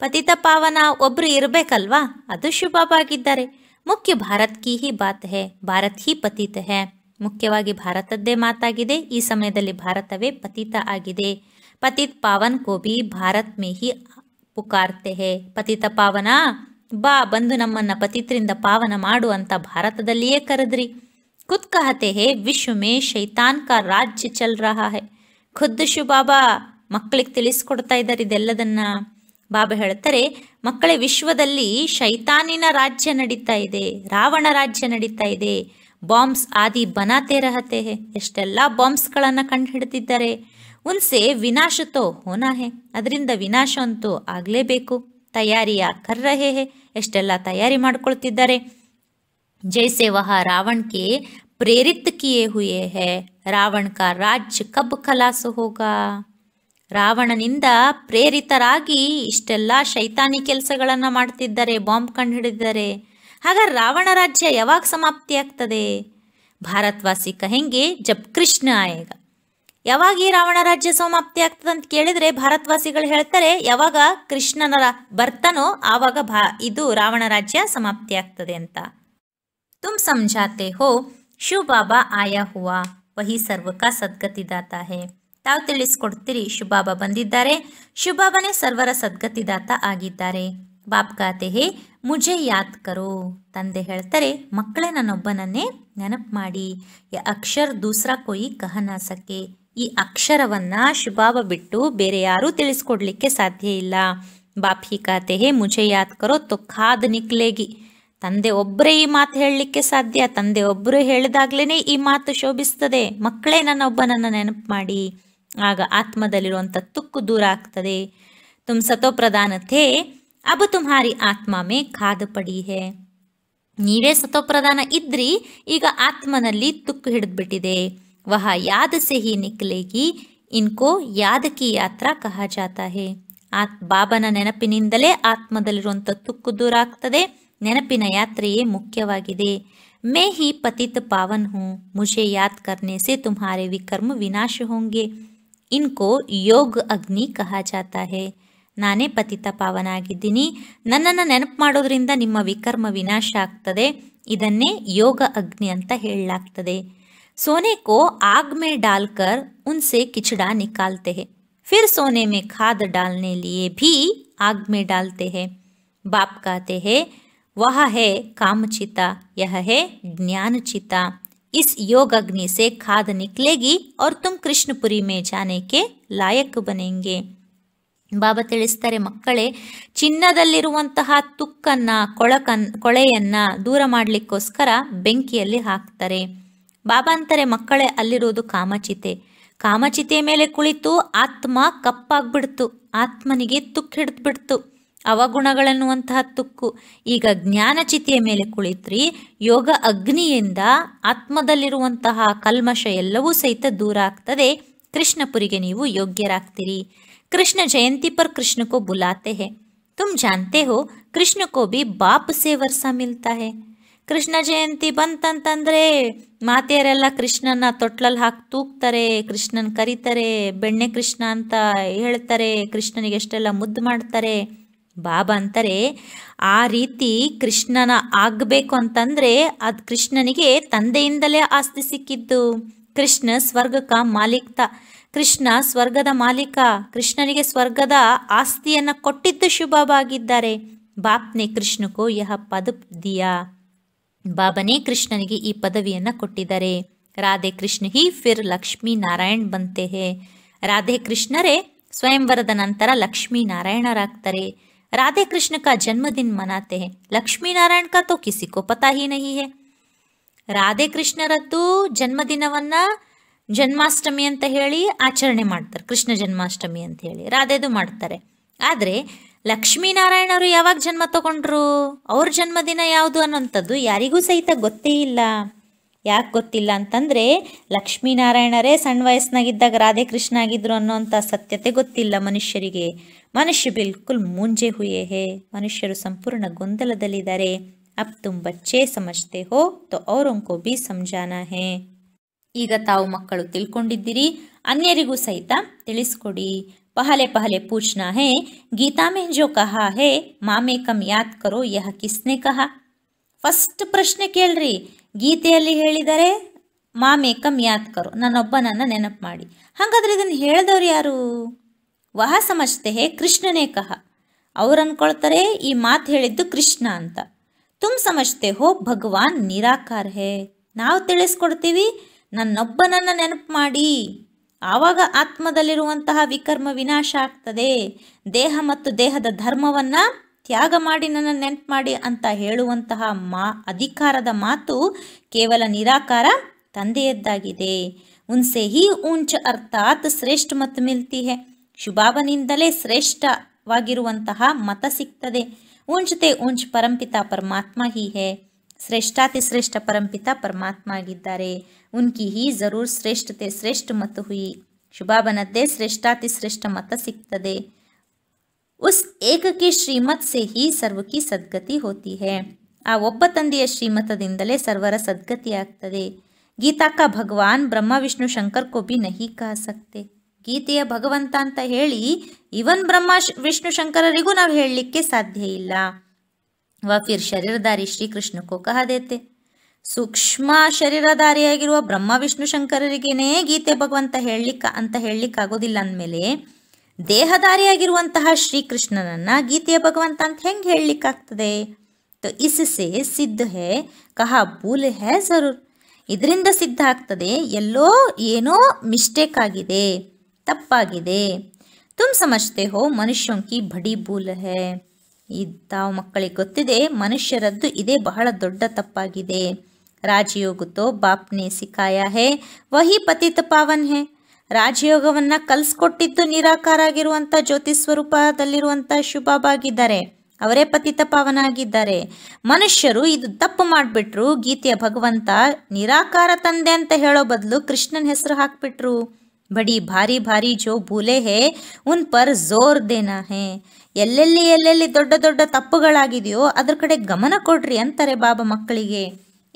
Speaker 2: ಪತಿತ ಪಾವನ ಒಬ್ರು ಇರಬೇಕಲ್ವಾ ಅದು ಶುಭ ಬಾಗಿದ್ದಾರೆ ಮುಖ್ಯ ಭಾರತ್ ಕಿ ಹಿ ಬಾತ್ ಹೇ ಭಾರತ್ ಹಿ ಪತಿತ ಹೇ ಮುಖ್ಯವಾಗಿ ಭಾರತದ್ದೇ ಮಾತಾಗಿದೆ ಈ ಸಮಯದಲ್ಲಿ ಭಾರತವೇ ಪತಿತ ಆಗಿದೆ ಪತಿತ್ ಪಾವನ್ ಕೋಬಿ ಭಾರತ್ ಮೇ ಹಿ ಪುಕಾರ್ತೆ ಹೇ ಪತಿತ ಪಾವನ ಬಾ ಬಂದು ನಮ್ಮನ್ನ ಪತಿತ್ರಿಂದ ಪಾವನ ಮಾಡು ಅಂತ ಭಾರತದಲ್ಲಿಯೇ ಕರೆದ್ರಿ ಖುದ್ ಕಹತೆ ಹೇ ವಿಶ್ವ ಮೇ ಶೈತಾನ್ ಕಾ ರಾಜ್ಯ ಚಲ್ ರಹ ಹೇ ಖುದ್ ಶುಭಾಬಾ ಮಕ್ಕಳಿಗೆ ತಿಳಿಸ್ಕೊಡ್ತಾ ಇದ್ದಾರೆ ಇದೆಲ್ಲದನ್ನ ಬಾಬಾ ಹೇಳ್ತಾರೆ ಮಕ್ಕಳೇ ವಿಶ್ವದಲ್ಲಿ ಶೈತಾನಿನ ರಾಜ್ಯ ನಡೀತಾ ಇದೆ ರಾವಣ ರಾಜ್ಯ ನಡೀತಾ ಇದೆ ಬಾಂಬ್ಸ್ ಆದಿ ಬನಾತೆ ರಹತೆ ಹೇ ಎಷ್ಟೆಲ್ಲ ಕಂಡು ಹಿಡಿದಿದ್ದಾರೆ ಉನ್ಸೆ ವಿನಾಶತೋ ಹೋನಾ ಹೇ ಅದರಿಂದ ವಿನಾಶ ಅಂತೂ ಆಗಲೇಬೇಕು ತಯಾರಿಯ ಕರ್ರಹೇ ಹೇ ಎಷ್ಟೆಲ್ಲ ತಯಾರಿ ಮಾಡ್ಕೊಳ್ತಿದ್ದಾರೆ ಜೈಸೆ ವಹ ರಾವಣ್ಗೆ ಪ್ರೇರಿತ ಕಿಯೇ ಹುಯೇ ಹೇ ರಾವಣ್ ಕಾ ರಾಜ್ಯ ಕಬ್ ಕಲಾಸು ಹೋಗ ರಾವಣನಿಂದ ಪ್ರೇರಿತರಾಗಿ ಇಷ್ಟೆಲ್ಲ ಶೈತಾನಿ ಕೆಲಸಗಳನ್ನು ಮಾಡ್ತಿದ್ದಾರೆ ಬಾಂಬ್ ಕಂಡು ಹಿಡಿದಿದ್ದಾರೆ ಹಾಗಾದ್ರೆ ರಾವಣ ರಾಜ್ಯ ಯಾವಾಗ ಸಮಾಪ್ತಿ ಆಗ್ತದೆ ಭಾರತವಾಸಿ ಕಹೆಂಗೆ ಜಪ್ ಕೃಷ್ಣ ಆಯೇಗ ಯಾವಾಗ ಈ ರಾವಣ ರಾಜ್ಯ ಸಮಾಪ್ತಿ ಆಗ್ತದೆ ಅಂತ ಕೇಳಿದರೆ ಭಾರತವಾಸಿಗಳು ಹೇಳ್ತಾರೆ ಯಾವಾಗ ಕೃಷ್ಣನ ಬರ್ತಾನೋ ಆವಾಗ ಭಾ ಇದು ರಾವಣ ರಾಜ್ಯ ಸಮಾಪ್ತಿ ಆಗ್ತದೆ ಅಂತ ತುಮ್ ಸಮಜಾತೆ ಹೋ ಶಿವ ಬಾಬಾ ಆಯಾ ಹುವಾ ವಹಿ ಸರ್ವಕ ಸದ್ಗತಿದಾತ ಹೇ ತಾವು ತಿಳಿಸ್ಕೊಡ್ತೀರಿ ಶುಭಾಬಾ ಬಂದಿದ್ದಾರೆ ಶುಭಾಬನೇ ಸರ್ವರ ಸದ್ಗತಿದಾತ ಆಗಿದ್ದಾರೆ ಬಾಪ್ ಖಾತೆ ಹೇ ಮುಜೆ ಯಾತ್ ಕರು ತಂದೆ ಹೇಳ್ತಾರೆ ಮಕ್ಕಳೇ ನನ್ನೊಬ್ಬನನ್ನೇ ನೆನಪು ಮಾಡಿ ಅಕ್ಷರ್ ದೂಸ್ರಾ ಕೊಯಿ ಕಹನಾಸಕ್ಕೆ ಈ ಅಕ್ಷರವನ್ನ ಶುಭಾಬ ಬಿಟ್ಟು ಬೇರೆ ಯಾರೂ ತಿಳಿಸ್ಕೊಡ್ಲಿಕ್ಕೆ ಸಾಧ್ಯ ಇಲ್ಲ ಹಿ ಕಾತೆ ಹೇ ಮುಜೆ ಯಾತ್ ಕರೋ ತೊ ಖಾದ್ ನಿಕ್ಲೇಗಿ ತಂದೆ ಒಬ್ಬರೇ ಈ ಮಾತು ಹೇಳಲಿಕ್ಕೆ ಸಾಧ್ಯ ತಂದೆ ಒಬ್ಬರು ಹೇಳಿದಾಗ್ಲೇ ಈ ಮಾತು ಶೋಭಿಸ್ತದೆ ಮಕ್ಕಳೇ ನನ್ನೊಬ್ಬನನ್ನು ನೆನಪು ಮಾಡಿ ಆಗ ಆತ್ಮದಲ್ಲಿರುವಂಥ ತುಕ್ಕು ದೂರ ಆಗ್ತದೆ ತುಮ್ ಪ್ರಧಾನತೆ ಅಬ ತುಮಾರಿ ಆತ್ಮ ಮೇ ಕಾದು ಪಡಿ ಹೇ ನೀವೇ ಸತೋಪ್ರಧಾನ ಇದ್ರಿ ಈಗ ಆತ್ಮನಲ್ಲಿ ತುಕ್ಕು ಹಿಡಿದ್ಬಿಟ್ಟಿದೆ ವಹ ಯಾದ ಸೆಹಿ ನಿಕ್ಲೇಗಿ ಇನ್ಕೋ ಯಾದಕಿ ಯಾತ್ರಾ ಕಹ ಜಾತಾ ಹೇ ಆತ್ ಬಾಬನ ನೆನಪಿನಿಂದಲೇ ಆತ್ಮದಲ್ಲಿರುವಂಥ ತುಕ್ಕು ದೂರ ಆಗ್ತದೆ ನೆನಪಿನ ಯಾತ್ರೆಯೇ ಮುಖ್ಯವಾಗಿದೆ ಮೇ ಹಿ ಪತಿತ ಪಾವನ್ ಹೂ ಮುಷೆ ಯಾದ್ ಕರ್ನೆ ಸೆ ತುಮ್ಹಾರೆ ವಿಕರ್ಮ ವಿನಾಶ ಹೋಂಗೆ इनको योग अग्नि कहा जाता है नाने पतित पावन ನನ್ನನ್ನು ನೆನಪು ಮಾಡೋದ್ರಿಂದ ನಿಮ್ಮ ವಿಕರ್ಮ ವಿನಾಶ योग अग्नि अंत सोने को आग में डालकर उनसे किचड़ा निकालते हैं फिर सोने में खाद डालने लिए भी आग में डालते हैं बाप कहते हैं वह है कामचिता यह है ज्ञानचिता इस योग अग्नि से खाद निकलेगी और तुम कृष्णपुरी में जाने के लायक ಬಾಬಾ ತಿಳಿಸ್ತಾರೆ ಮಕ್ಕಳೇ ಚಿನ್ನದಲ್ಲಿರುವಂತಹ ತುಕ್ಕನ್ನ ಕೊಳಕನ್ ಕೊಳೆಯನ್ನ ದೂರ ಮಾಡಲಿಕ್ಕೋಸ್ಕರ ಬೆಂಕಿಯಲ್ಲಿ ಹಾಕ್ತಾರೆ ಬಾಬಾ ಅಂತಾರೆ ಮಕ್ಕಳೇ ಅಲ್ಲಿರೋದು ಕಾಮಚಿತೆ ಕಾಮಚಿತೆ ಮೇಲೆ ಕುಳಿತು ಆತ್ಮ ಕಪ್ಪಾಗ್ಬಿಡ್ತು ಆತ್ಮನಿಗೆ ಹಿಡಿದ್ಬಿಡ್ತು ಅವಗುಣಗಳನ್ನುವಂತಹ ತುಕ್ಕು ಈಗ ಜ್ಞಾನ ಜ್ಞಾನಚಿತಿಯ ಮೇಲೆ ಕುಳಿತ್ರಿ ಯೋಗ ಅಗ್ನಿಯಿಂದ ಆತ್ಮದಲ್ಲಿರುವಂತಹ ಕಲ್ಮಶ ಎಲ್ಲವೂ ಸಹಿತ ದೂರ ಆಗ್ತದೆ ಕೃಷ್ಣಪುರಿಗೆ ನೀವು ಯೋಗ್ಯರಾಗ್ತೀರಿ ಕೃಷ್ಣ ಜಯಂತಿ ಪರ್ ಕೃಷ್ಣ ಕೋ ಬುಲಾತೆ ಹೇ ತುಮ್ ಜಾನ್ತೆ ಹೋ ಕೃಷ್ಣ ಕೋ ಬಿ ಬಾಪ್ ಸೇವರ್ಸ ವರ್ಷ ಮಿಲ್ತಾ ಹೇ ಕೃಷ್ಣ ಜಯಂತಿ ಬಂತಂತಂದ್ರೆ ಮಾತೆಯರೆಲ್ಲ ಕೃಷ್ಣನ ತೊಟ್ಲಲ್ಲಿ ಹಾಕಿ ತೂಕ್ತಾರೆ ಕೃಷ್ಣನ್ ಕರೀತಾರೆ ಬೆಣ್ಣೆ ಕೃಷ್ಣ ಅಂತ ಹೇಳ್ತಾರೆ ಕೃಷ್ಣನಿಗೆ ಎಷ್ಟೆಲ್ಲ ಮುದ್ದು ಮಾಡ್ತಾರೆ ಬಾಬಾ ಅಂತಾರೆ ಆ ರೀತಿ ಕೃಷ್ಣನ ಆಗ್ಬೇಕು ಅಂತಂದ್ರೆ ಅದ್ ಕೃಷ್ಣನಿಗೆ ತಂದೆಯಿಂದಲೇ ಆಸ್ತಿ ಸಿಕ್ಕಿದ್ದು ಕೃಷ್ಣ ಸ್ವರ್ಗಕ ಮಾಲೀಕ ಕೃಷ್ಣ ಸ್ವರ್ಗದ ಮಾಲೀಕ ಕೃಷ್ಣನಿಗೆ ಸ್ವರ್ಗದ ಆಸ್ತಿಯನ್ನ ಕೊಟ್ಟಿದ್ದು ಶಿವಬಾಬಾ ಆಗಿದ್ದಾರೆ ಬಾಪ್ನೆ ಕೃಷ್ಣಕ್ಕೂ ಯಹ ಪದ ದಿಯಾ ಬಾಬನೇ ಕೃಷ್ಣನಿಗೆ ಈ ಪದವಿಯನ್ನ ಕೊಟ್ಟಿದ್ದಾರೆ ರಾಧೆ ಕೃಷ್ಣ ಹಿ ಫಿರ್ ಲಕ್ಷ್ಮೀ ನಾರಾಯಣ್ ಬಂತೆ ರಾಧೆ ಕೃಷ್ಣರೇ ಸ್ವಯಂವರದ ನಂತರ ಲಕ್ಷ್ಮೀ ನಾರಾಯಣರಾಗ್ತಾರೆ राधे कृष्ण का जन्मदिन मनाते हैं लक्ष्मी नारायण का तो किसी को पता ही नहीं है ರಾಧೆ ಕೃಷ್ಣರದ್ದು ಜನ್ಮದಿನವನ್ನ ಜನ್ಮಾಷ್ಟಮಿ ಅಂತ ಹೇಳಿ ಆಚರಣೆ ಮಾಡ್ತಾರೆ ಕೃಷ್ಣ ಜನ್ಮಾಷ್ಟಮಿ ಅಂತ ಹೇಳಿ ರಾಧೆದು ಮಾಡ್ತಾರೆ ಆದರೆ ಲಕ್ಷ್ಮೀನಾರಾಯಣರು ಯಾವಾಗ ಜನ್ಮ ತಗೊಂಡ್ರು ಅವ್ರ ಜನ್ಮದಿನ ಯಾವುದು ಅನ್ನೋಂಥದ್ದು ಯಾರಿಗೂ ಸಹಿತ ಗೊತ್ತೇ ಇಲ್ಲ ಯಾಕೆ ಗೊತ್ತಿಲ್ಲ ಅಂತಂದರೆ ಲಕ್ಷ್ಮೀನಾರಾಯಣರೇ ಸಣ್ಣ ವಯಸ್ಸಿನಾಗಿದ್ದಾಗ ರಾಧೆ ಕೃಷ್ಣ ಆಗಿದ್ರು ಅನ್ನೋಂಥ ಸತ್ಯತೆ ಗೊತ್ತಿಲ್ಲ ಮನುಷ್ಯರಿಗೆ ಮನುಷ್ಯ ಬಿಲ್ಕುಲ್ ಮುಂಜೆ ಹುಯೆ ಹೇ ಮನುಷ್ಯರು ಸಂಪೂರ್ಣ ಗೊಂದಲದಲ್ಲಿದ್ದಾರೆ ಅಪ್ ತುಂಬ ಬಚ್ಚೆ ಸಮಜ್ತೆ ಹೋ ತೋ ಅವರೊಂಕೋ ಬಿ ಸಂಜಾನ ಹೇ ಈಗ ತಾವು ಮಕ್ಕಳು ತಿಳ್ಕೊಂಡಿದ್ದೀರಿ ಅನ್ಯರಿಗೂ ಸಹಿತ ತಿಳಿಸ್ಕೊಡಿ ಪಹಲೆ ಪಹಲೆ ಪೂಚ್ನಾ ಹೇ ಗೀತಾ ಮೇ ಜೋ ಕಹಾ ಹೇ ಕಮ್ ಯಾತ್ ಕರೋ ಯಹ ಕಿಸ್ನೆ ಕಹಾ ಫಸ್ಟ್ ಪ್ರಶ್ನೆ ಕೇಳ್ರಿ ಗೀತೆಯಲ್ಲಿ ಹೇಳಿದರೆ ಮಾಮೇಕಂ ಯಾತ್ಕರು ಕರೋ ನನ್ನ ನೆನಪು ಮಾಡಿ ಹಾಗಾದ್ರೆ ಇದನ್ನು ಹೇಳಿದವ್ರು ಯಾರು ವಹ ಹೇ ಕೃಷ್ಣನೇ ಕಹ ಅವ್ರು ಅನ್ಕೊಳ್ತಾರೆ ಈ ಮಾತು ಹೇಳಿದ್ದು ಕೃಷ್ಣ ಅಂತ ತುಮ್ ಸಮಜ್ತೆ ಹೋ ಭಗವಾನ್ ನಿರಾಕಾರ ಹೇ ನಾವು ತಿಳಿಸ್ಕೊಡ್ತೀವಿ ನನ್ನೊಬ್ಬನನ್ನ ನೆನಪು ಮಾಡಿ ಆವಾಗ ಆತ್ಮದಲ್ಲಿರುವಂತಹ ವಿಕರ್ಮ ವಿನಾಶ ಆಗ್ತದೆ ದೇಹ ಮತ್ತು ದೇಹದ ಧರ್ಮವನ್ನು ತ್ಯಾಗ ಮಾಡಿ ನನ್ನ ನೆನಪು ಮಾಡಿ ಅಂತ ಹೇಳುವಂತಹ ಮಾ ಅಧಿಕಾರದ ಮಾತು ಕೇವಲ ನಿರಾಕಾರ ತಂದೆಯದ್ದಾಗಿದೆ ಉನ್ಸೆ ಹಿ ಊಂಚ ಅರ್ಥಾತ್ ಶ್ರೇಷ್ಠ ಮತ್ತು ಮಿಲ್ತಿ ಹೇ शुभाभन श्रेष्ठ मत सिंचते उंच परंपिता परमात्मा ही है श्रेष्ठाति श्रेष्ठ परंपिता परमात्मा उनकी ही जरूर श्रेष्ठते श्रेष्ठ मत हुई शुभाभनदे श्रेष्ठाति श्रेष्ठ मत सिक्तदे उस एक की श्रीमत से ही सर्व की सद्गति होती है आब तंदी श्रीमत दिंदले सर्वर सद्गति आते गीता का भगवान ब्रह्मा विष्णु शंकर को भी नहीं कह सकते ಗೀತೆಯ ಭಗವಂತ ಅಂತ ಹೇಳಿ ಇವನ್ ಬ್ರಹ್ಮ ವಿಷ್ಣು ಶಂಕರರಿಗೂ ನಾವು ಹೇಳಲಿಕ್ಕೆ ಸಾಧ್ಯ ಇಲ್ಲ ವ ಫಿರ್ ಶರೀರಧಾರಿ ಶ್ರೀಕೃಷ್ಣ ಕೋ ಕಹದೇತೆ ಸೂಕ್ಷ್ಮ ಶರೀರಧಾರಿಯಾಗಿರುವ ಬ್ರಹ್ಮ ವಿಷ್ಣು ಶಂಕರರಿಗೇನೇ ಗೀತೆ ಭಗವಂತ ಹೇಳಲಿಕ್ಕ ಅಂತ ಹೇಳಲಿಕ್ಕಾಗೋದಿಲ್ಲ ಅಂದಮೇಲೆ ದೇಹಧಾರಿಯಾಗಿರುವಂತಹ ಶ್ರೀಕೃಷ್ಣನನ್ನ ಗೀತೆಯ ಭಗವಂತ ಅಂತ ಹೆಂಗೆ ಹೇಳಲಿಕ್ಕಾಗ್ತದೆ ತೊ ಇಸ್ಸೆ ಸಿದ್ಧ ಹೇ ಕಹ ಭೂಲ್ ಹೇ ಜರೂರ್ ಇದರಿಂದ ಸಿದ್ಧ ಆಗ್ತದೆ ಎಲ್ಲೋ ಏನೋ ಮಿಸ್ಟೇಕ್ ಆಗಿದೆ ತಪ್ಪಾಗಿದೆ ತುಮ್ ಸಮಜ್ತೆ ಹೋ ಮನುಷ್ಯಂಕಿ ಬಡಿ ಭೂಲ್ ಹೇ ತಾವು ಮಕ್ಕಳಿಗೆ ಗೊತ್ತಿದೆ ಮನುಷ್ಯರದ್ದು ಇದೇ ಬಹಳ ದೊಡ್ಡ ತಪ್ಪಾಗಿದೆ ರಾಜಯೋಗತೋ ಬಾಪ್ನೆ ಸಿಕಾಯ ಹೇ ವಹಿ ಪತಿತ ಪಾವನ್ ಹೇ ರಾಜಯೋಗವನ್ನ ಕಲಿಸ್ಕೊಟ್ಟಿದ್ದು ನಿರಾಕಾರ ಆಗಿರುವಂತ ಜ್ಯೋತಿ ಸ್ವರೂಪದಲ್ಲಿರುವಂಥ ಶುಭಾಬಾಗಿದ್ದಾರೆ ಅವರೇ ಪತಿತ ಪಾವನ ಆಗಿದ್ದಾರೆ ಮನುಷ್ಯರು ಇದು ತಪ್ಪು ಮಾಡಿಬಿಟ್ರು ಗೀತೆಯ ಭಗವಂತ ನಿರಾಕಾರ ತಂದೆ ಅಂತ ಹೇಳೋ ಬದಲು ಕೃಷ್ಣನ್ ಹೆಸರು ಹಾಕ್ಬಿಟ್ರು ಬಡಿ ಭಾರಿ ಭಾರಿ ಜೋ ಭೂಲೆ ಹೇ ಉನ್ ಪರ್ ಜೋರ್ ದೇನಾ ಹೇ ಎಲ್ಲೆಲ್ಲಿ ಎಲ್ಲೆಲ್ಲಿ ದೊಡ್ಡ ದೊಡ್ಡ ತಪ್ಪುಗಳಾಗಿದೆಯೋ ಅದ್ರ ಕಡೆ ಗಮನ ಕೊಡ್ರಿ ಅಂತಾರೆ ಬಾಬಾ ಮಕ್ಕಳಿಗೆ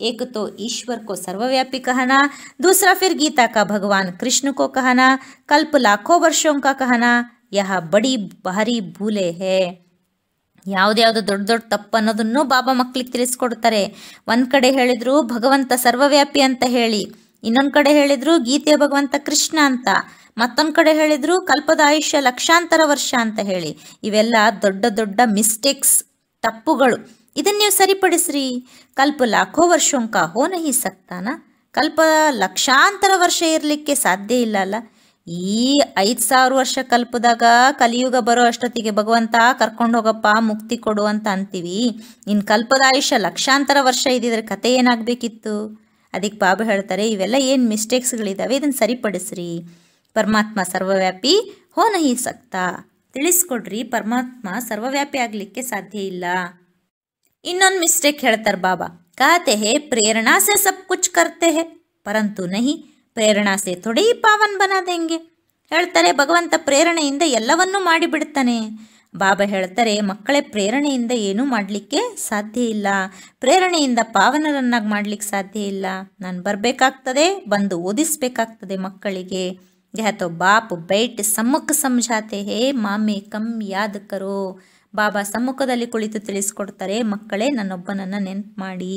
Speaker 2: ಏಕತೋ ತೋ ईश्वर ಸರ್ವವ್ಯಾಪಿ ಸರ್ವವ್ಯಾಪಿ ದೂಸರ ಫಿರ್ फिर गीता का भगवान कृष्ण को कहना कल्प लाखों वर्षों का कहना यह बड़ी भारी भूले है ಯಾವುದ್ಯಾವುದು ದೊಡ್ಡ ದೊಡ್ಡ ತಪ್ಪು ಅನ್ನೋದನ್ನು ಬಾಬಾ ಮಕ್ಕಳಿಗೆ ತಿಳಿಸ್ಕೊಡ್ತಾರೆ ಒಂದು ಕಡೆ ಹೇಳಿದ್ರು ಭಗವಂತ ಸರ್ವವ್ಯಾಪಿ ಅಂತ ಹೇಳಿ ಇನ್ನೊಂದು ಕಡೆ ಹೇಳಿದ್ರು ಗೀತೆಯ ಭಗವಂತ ಕೃಷ್ಣ ಅಂತ ಮತ್ತೊಂದು ಕಡೆ ಹೇಳಿದ್ರು ಕಲ್ಪದ ಆಯುಷ್ಯ ಲಕ್ಷಾಂತರ ವರ್ಷ ಅಂತ ಹೇಳಿ ಇವೆಲ್ಲ ದೊಡ್ಡ ದೊಡ್ಡ ಮಿಸ್ಟೇಕ್ಸ್ ತಪ್ಪುಗಳು ಇದನ್ನ ನೀವು ಸರಿಪಡಿಸ್ರಿ ಕಲ್ಪ ಲಾಖೋ ವರ್ಷೋಂಕ ಹಿ ಸಕ್ತಾನ ಕಲ್ಪ ಲಕ್ಷಾಂತರ ವರ್ಷ ಇರಲಿಕ್ಕೆ ಸಾಧ್ಯ ಇಲ್ಲ ಅಲ್ಲ ಈ ಐದು ಸಾವಿರ ವರ್ಷ ಕಲ್ಪದಾಗ ಕಲಿಯುಗ ಬರೋ ಅಷ್ಟೊತ್ತಿಗೆ ಭಗವಂತ ಕರ್ಕೊಂಡು ಹೋಗಪ್ಪ ಮುಕ್ತಿ ಕೊಡು ಅಂತ ಅಂತೀವಿ ಇನ್ನು ಕಲ್ಪದ ಆಯುಷ್ಯ ಲಕ್ಷಾಂತರ ವರ್ಷ ಇದ್ದಿದ್ರೆ ಕತೆ ಏನಾಗಬೇಕಿತ್ತು ಅದಕ್ಕೆ ಬಾಬು ಹೇಳ್ತಾರೆ ಇವೆಲ್ಲ ಏನು ಮಿಸ್ಟೇಕ್ಸ್ಗಳಿದ್ದಾವೆ ಇದನ್ನು ಸರಿಪಡಿಸ್ರಿ ಪರಮಾತ್ಮ ಸರ್ವವ್ಯಾಪಿ ನಹಿ ಸಕ್ತ ತಿಳಿಸ್ಕೊಡ್ರಿ ಪರಮಾತ್ಮ ಸರ್ವವ್ಯಾಪಿ ಆಗಲಿಕ್ಕೆ ಸಾಧ್ಯ ಇಲ್ಲ ಇನ್ನೊಂದು ಮಿಸ್ಟೇಕ್ ಹೇಳ್ತಾರೆ ಬಾಬಾ ಕಾತೆ ಹೇ ಪ್ರೇರಣಾಸೆ ಸಬ್ ಕುಚ್ ಕರ್ತೆ ಹೇ ಪರಂತು ನಹಿ ಪ್ರೇರಣಾಸೆ ತೊಡೀ ಪಾವನ್ ಬನಾದೆಂಗೆ ಹೇಳ್ತಾರೆ ಭಗವಂತ ಪ್ರೇರಣೆಯಿಂದ ಎಲ್ಲವನ್ನೂ ಮಾಡಿಬಿಡ್ತಾನೆ ಬಾಬಾ ಹೇಳ್ತಾರೆ ಮಕ್ಕಳೇ ಪ್ರೇರಣೆಯಿಂದ ಏನೂ ಮಾಡಲಿಕ್ಕೆ ಸಾಧ್ಯ ಇಲ್ಲ ಪ್ರೇರಣೆಯಿಂದ ಪಾವನರನ್ನಾಗಿ ಮಾಡಲಿಕ್ಕೆ ಸಾಧ್ಯ ಇಲ್ಲ ನಾನು ಬರಬೇಕಾಗ್ತದೆ ಬಂದು ಓದಿಸ್ಬೇಕಾಗ್ತದೆ ಮಕ್ಕಳಿಗೆ ಯಾತೋ ಬಾಪ್ ಬೈಟ್ ಸಮ್ಮುಖ ಸಂಜಾತೆ ಹೇ ಮಾಮೆ ಕಮ್ ಯಾದ ಕರೋ ಬಾಬಾ ಸಮ್ಮುಖದಲ್ಲಿ ಕುಳಿತು ತಿಳಿಸ್ಕೊಡ್ತಾರೆ ಮಕ್ಕಳೇ ನನ್ನೊಬ್ಬನನ್ನು ನೆನ್ಪು ಮಾಡಿ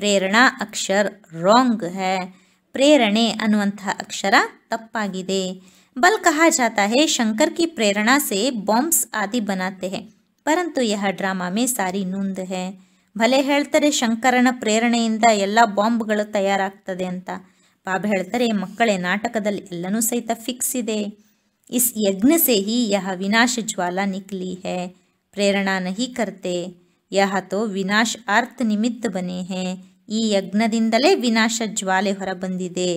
Speaker 2: ಪ್ರೇರಣಾ ಅಕ್ಷರ್ ರಾಂಗ್ ಹೇ ಪ್ರೇರಣೆ ಅನ್ನುವಂತಹ ಅಕ್ಷರ ತಪ್ಪಾಗಿದೆ ಬಲ್ कहा जाता है शंकर की प्रेरणा से बॉम्ब्स आदि बनाते हैं ಪರಂತು ಯಹ ಡ್ರಾಮಾ ಮೇ ಸಾರಿ ನೂಂದ ಹೇ ಭಲೆ ಹೇಳ್ತಾರೆ ಶಂಕರನ ಪ್ರೇರಣೆಯಿಂದ ಎಲ್ಲ ಬಾಂಬ್ಗಳು ತಯಾರಾಗ್ತದೆ ಅಂತ ಬಾಬ್ ಹೇಳ್ತಾರೆ ಮಕ್ಕಳೇ ನಾಟಕದಲ್ಲಿ ಎಲ್ಲನೂ ಸಹಿತ ಫಿಕ್ಸ್ ಇದೆ ಇಸ್ ಯಜ್ಞ ಸೇ ಯಹ ವಿನಾಶ ಜ್ವಾಲಾ ನಿಕ್ಲಿ ಹೇ ಪ್ರೇರಣಾ ನಹಿ ಕರ್ತೆ ಯಹ ತೋ ವಿನಾಶ ಆರ್ಥ ನಿಮಿತ್ತ ಬನೆ ಹೇ ಈ ಯಜ್ಞದಿಂದಲೇ ವಿನಾಶ ಜ್ವಾಲೆ ಹೊರಬಂದಿದೆ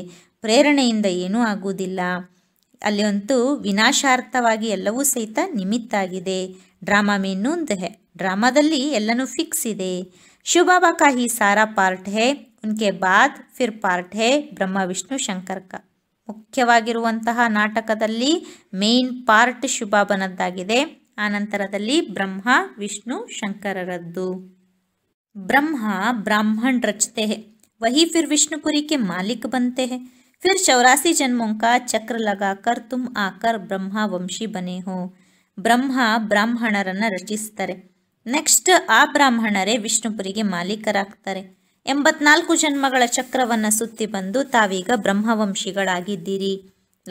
Speaker 2: ಪ್ರೇರಣೆಯಿಂದ ಏನೂ ಆಗುವುದಿಲ್ಲ ಅಲ್ಲಿ ಅಂತೂ ವಿನಾಶಾರ್ಥವಾಗಿ ಎಲ್ಲವೂ ಸಹಿತ ನಿಮಿತ್ತ ಆಗಿದೆ ಡ್ರಾಮಾ ಮೀನ್ ಒಂದು ಹೇ ಡ್ರಾಮಾದಲ್ಲಿ ಎಲ್ಲನೂ ಫಿಕ್ಸ್ ಇದೆ ಶುಭಾಬಾ ಕಾಹಿ ಸಾರಾ ಪಾರ್ಟ್ ಹೇ ಉನ್ಕೆ ಬಾದ್ ಫಿರ್ ಪಾರ್ಟ್ ಹೇ ಬ್ರಹ್ಮ ವಿಷ್ಣು ಶಂಕರ್ ಕಾ ಮುಖ್ಯವಾಗಿರುವಂತಹ ನಾಟಕದಲ್ಲಿ ಮೇನ್ ಪಾರ್ಟ್ ಶುಭಾಬನದ್ದಾಗಿದೆ ಆನಂತರದಲ್ಲಿ ಬ್ರಹ್ಮ ವಿಷ್ಣು ಶಂಕರರದ್ದು ಬ್ರಹ್ಮ ಬ್ರಾಹ್ಮಣ್ ರಚತೆ ವಹಿ ಫಿರ್ ವಿಷ್ಣುಪುರಿ ಕೆ ಮಾಲಿಕ್ ಬಂತೆ ಹೇ फिर चौरासी जन्मों का चक्र लगाकर तुम आकर ब्रह्मावंशी बने हो ಬ್ರಹ್ಮ ಬ್ರಾಹ್ಮಣರನ್ನು ರಚಿಸ್ತಾರೆ ನೆಕ್ಸ್ಟ್ ಆ ಬ್ರಾಹ್ಮಣರೇ ವಿಷ್ಣುಪುರಿಗೆ ಮಾಲೀಕರಾಗ್ತಾರೆ ಎಂಬತ್ನಾಲ್ಕು ಜನ್ಮಗಳ ಚಕ್ರವನ್ನು ಸುತ್ತಿ ಬಂದು ತಾವೀಗ ಬ್ರಹ್ಮವಂಶಿಗಳಾಗಿದ್ದೀರಿ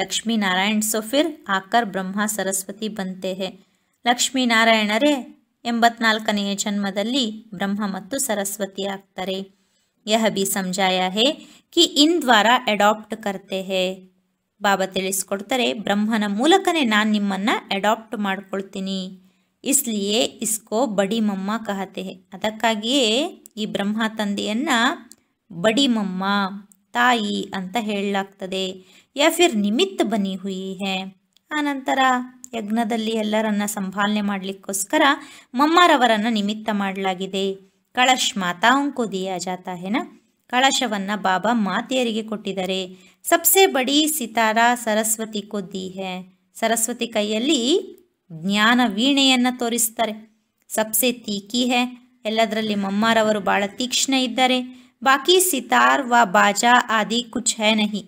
Speaker 2: ಲಕ್ಷ್ಮೀನಾರಾಯಣ್ ಸೊಫಿರ್ ಆಕರ್ ಬ್ರಹ್ಮ ಸರಸ್ವತಿ ಬಂತೆಹೆ ಲಕ್ಷ್ಮೀನಾರಾಯಣರೇ ಎಂಬತ್ನಾಲ್ಕನೆಯ ಜನ್ಮದಲ್ಲಿ ಬ್ರಹ್ಮ ಮತ್ತು ಸರಸ್ವತಿ ಆಗ್ತಾರೆ यह भी ಸಮಜಾಯಾ ಹೇ ಕಿ ಇನ್ ದ್ವಾರ ಅಡಾಪ್ಟ್ ಕರ್ತೆ ಹೇ ಬಾಬಾ ತಿಳಿಸ್ಕೊಡ್ತಾರೆ ಬ್ರಹ್ಮನ ಮೂಲಕನೇ ನಾನು ನಿಮ್ಮನ್ನು ಅಡಾಪ್ಟ್ ಮಾಡ್ಕೊಳ್ತೀನಿ ಇಸ್ಲಿಯೇ ಇಸ್ಕೋ ಬಡಿ ಮಮ್ಮ ಕಹತೆ ಅದಕ್ಕಾಗಿಯೇ ಈ ಬ್ರಹ್ಮ ತಂದೆಯನ್ನ ಬಡಿ ಮಮ್ಮ ತಾಯಿ ಅಂತ ಹೇಳಲಾಗ್ತದೆ ಯಾ ಫಿರ್ ನಿಮಿತ್ತ ಬನಿ ಹುಯಿ ಹೇ ಆನಂತರ ಯಜ್ಞದಲ್ಲಿ ಎಲ್ಲರನ್ನ ಸಂಭಾಲನೆ ಮಾಡಲಿಕ್ಕೋಸ್ಕರ ಮಮ್ಮರವರನ್ನು ನಿಮಿತ್ತ ಮಾಡಲಾಗಿದೆ ಕಳಶ್ ಮಾತಾಂ ಕೋ दिया ಜಾತಾ ಹೆನ ಕಳಶವನ್ನು ಬಾಬಾ ಮಾತೆಯರಿಗೆ ಕೊಟ್ಟಿದ್ದಾರೆ ಸಬ್ಸೆ ಬಡಿ ಸಿತಾರಾ ಸರಸ್ವತಿ ದಿ ಹೇ ಸರಸ್ವತಿ ಕೈಯಲ್ಲಿ ಜ್ಞಾನ ವೀಣೆಯನ್ನು ತೋರಿಸ್ತಾರೆ ಸಬ್ಸೆ ತೀಕಿ ಹೇ ಎಲ್ಲದರಲ್ಲಿ ಮಮ್ಮಾರವರು ಬಹಳ ತೀಕ್ಷ್ಣ ಇದ್ದಾರೆ ಬಾಕಿ ಸಿತಾರ್ ವಾ ಬಾಜಾ ಆದಿ ಕುಚ್ ಹೇ ನಹಿ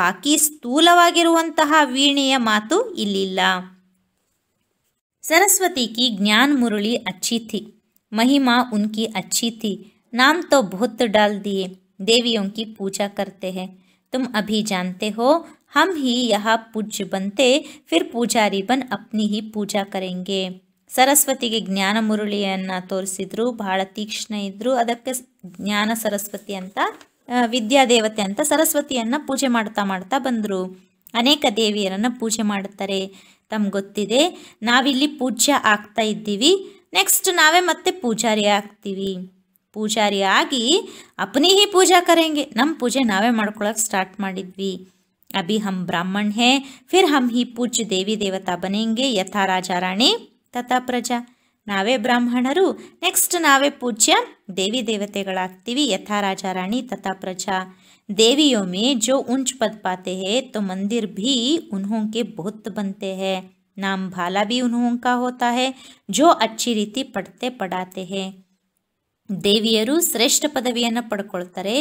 Speaker 2: ಬಾಕಿ ಸ್ಥೂಲವಾಗಿರುವಂತಹ ವೀಣೆಯ ಮಾತು ಇಲ್ಲಿಲ್ಲ ಸರಸ್ವತಿ ಕಿ ಜ್ಞಾನ್ ಮುರುಳಿ ಅಚ್ಚಿಥಿ ಮಹಿಮಾ उनकी अच्छी थी नाम तो बहुत डाल दिए देवियों की पूजा करते हैं तुम अभी जानते हो हम ही यह पूज्य बनते फिर ಪೂಜಾರಿ ಬನ್ ಅಪ್ನಿ ಹಿ ಪೂಜಾ ಕರೆಂಗೆ ಸರಸ್ವತಿಗೆ ಜ್ಞಾನ ಮುರುಳಿಯನ್ನು ತೋರಿಸಿದ್ರು ಬಹಳ ತೀಕ್ಷ್ಣ ಇದ್ದರು ಅದಕ್ಕೆ ಜ್ಞಾನ ಸರಸ್ವತಿ ಅಂತ ವಿದ್ಯಾ ದೇವತೆ ಅಂತ ಸರಸ್ವತಿಯನ್ನು ಪೂಜೆ ಮಾಡ್ತಾ ಮಾಡ್ತಾ ಬಂದರು ಅನೇಕ ದೇವಿಯರನ್ನು ಪೂಜೆ ಮಾಡ್ತಾರೆ ತಮ್ ಗೊತ್ತಿದೆ ನಾವಿಲ್ಲಿ ಪೂಜ್ಯ ಆಗ್ತಾ ಇದ್ದೀವಿ ನೆಕ್ಸ್ಟ್ ನಾವೇ ಮತ್ತೆ ಪೂಜಾರಿ ಆಗ್ತೀವಿ ಪೂಜಾರಿ ಆಗಿ ಅಪ್ನೆ ಹಿ ಪೂಜಾ ಕರೆಂಗೇ ನಮ್ ಪೂಜೆ ನಾವೇ ಮಾಡ್ಕೊಳೋಕ್ ಸ್ಟಾರ್ಟ್ ಮಾಡಿದ್ವಿ ಅಬಿ ہم ಬ್ರಾಹ್ಮಣ ہیں ಫಿರ್ ہم ಹಿ ಪೂಜ್ಯ ದೇವಿ ದೇವತಾ ಬನೇಂಗೇ ಯಥಾ ರಾಜಾ ರಾಣಿ ತತ ಪ್ರಜಾ ನಾವೇ ಬ್ರಾಹ್ಮಣರು ನೆಕ್ಸ್ಟ್ ನಾವೇ ಪೂಜ್ಯ ದೇವಿ ದೇವತೆಗಳಾಗ್ತೀವಿ ಯಥಾ ರಾಜಾ ರಾಣಿ ತತ ಪ್ರಜಾ ದೇವಿಯೋಮೆ ಜೋ ಉಂಚ್ ಪದ ಪಾತೆ ಹೇ ತೋ ಮಂದಿರ ಭಿ ಉನ್ಹೋಂಕೆ ಬಹುತ್ ಬಂತೇ ಹೇ नाम भाला भी उनका होता है जो अच्छी ರೀತಿ ಪಡ್ತೆ ಪಡಾತೆ ಹೇ ದೇವಿಯರು ಶ್ರೇಷ್ಠ ಪದವಿಯನ್ನು ಪಡ್ಕೊಳ್ತಾರೆ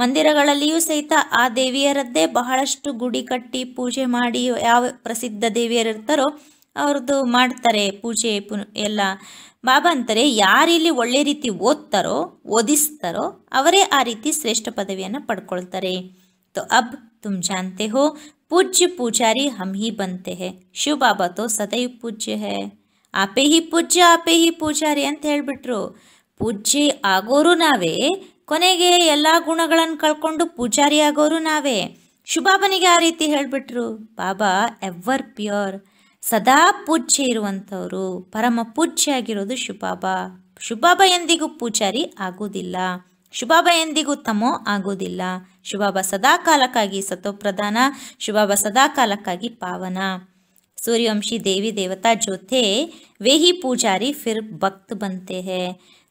Speaker 2: ಮಂದಿರಗಳಲ್ಲಿಯೂ ಸಹಿತ ಆ ದೇವಿಯರದ್ದೇ ಬಹಳಷ್ಟು ಗುಡಿ ಕಟ್ಟಿ ಪೂಜೆ ಮಾಡಿ ಯಾವ ಪ್ರಸಿದ್ಧ ದೇವಿಯರಿರ್ತಾರೋ ಅವ್ರದ್ದು ಮಾಡ್ತಾರೆ ಪೂಜೆ ಎಲ್ಲ ಬಾಬಾ ಅಂತಾರೆ ಯಾರಿಲ್ಲಿ ಒಳ್ಳೆ ರೀತಿ ಓದ್ತಾರೋ ಓದಿಸ್ತಾರೋ ಅವರೇ ಆ ರೀತಿ ಶ್ರೇಷ್ಠ ಪದವಿಯನ್ನು ಪಡ್ಕೊಳ್ತಾರೆ ತೊ ಅಬ್ ತುಮ್ ಜಾನ್ತೆ ಹೋ ಪೂಜ್ಯ ಪೂಜಾರಿ हम ही बनते हैं ಬಾಬಾ ತೋ सदैव ಪೂಜ್ಯ ಹೇ ಆಪೇ ही ಪೂಜ್ಯ आपे ही ಪೂಜಾರಿ ಅಂತ ಹೇಳಿಬಿಟ್ರು ಪೂಜ್ಯ ಆಗೋರು ನಾವೇ ಕೊನೆಗೆ ಎಲ್ಲ ಗುಣಗಳನ್ನು ಕಳ್ಕೊಂಡು ಪೂಜಾರಿ ಆಗೋರು ನಾವೇ ಶುಭಾಬನಿಗೆ ಆ ರೀತಿ ಹೇಳಿಬಿಟ್ರು ಬಾಬಾ ಎವರ್ ಪ್ಯೂರ್ ಸದಾ ಪೂಜ್ಯ ಇರುವಂಥವರು ಪರಮ ಪೂಜ್ಯ ಆಗಿರೋದು ಶುಭಾಬಾ ಶುಭಾಬಾ ಎಂದಿಗೂ ಪೂಜಾರಿ ಆಗೋದಿಲ್ಲ ಶುಭಾಬ ಎಂದಿಗೂ ತಮೋ ಆಗೋದಿಲ್ಲ ಶುಭಾಭ ಸದಾಕಾಲಕ್ಕಾಗಿ ಸತೋಪ್ರಧಾನ ಶುಭಾಭ ಕಾಲಕ್ಕಾಗಿ ಪಾವನ ಸೂರ್ಯವಂಶಿ ದೇವಿ ದೇವತಾ ಜೊತೆ ವೇಹಿ ಪೂಜಾರಿ ಫಿರ್ ಭಕ್ತ್ ಬಂತೆ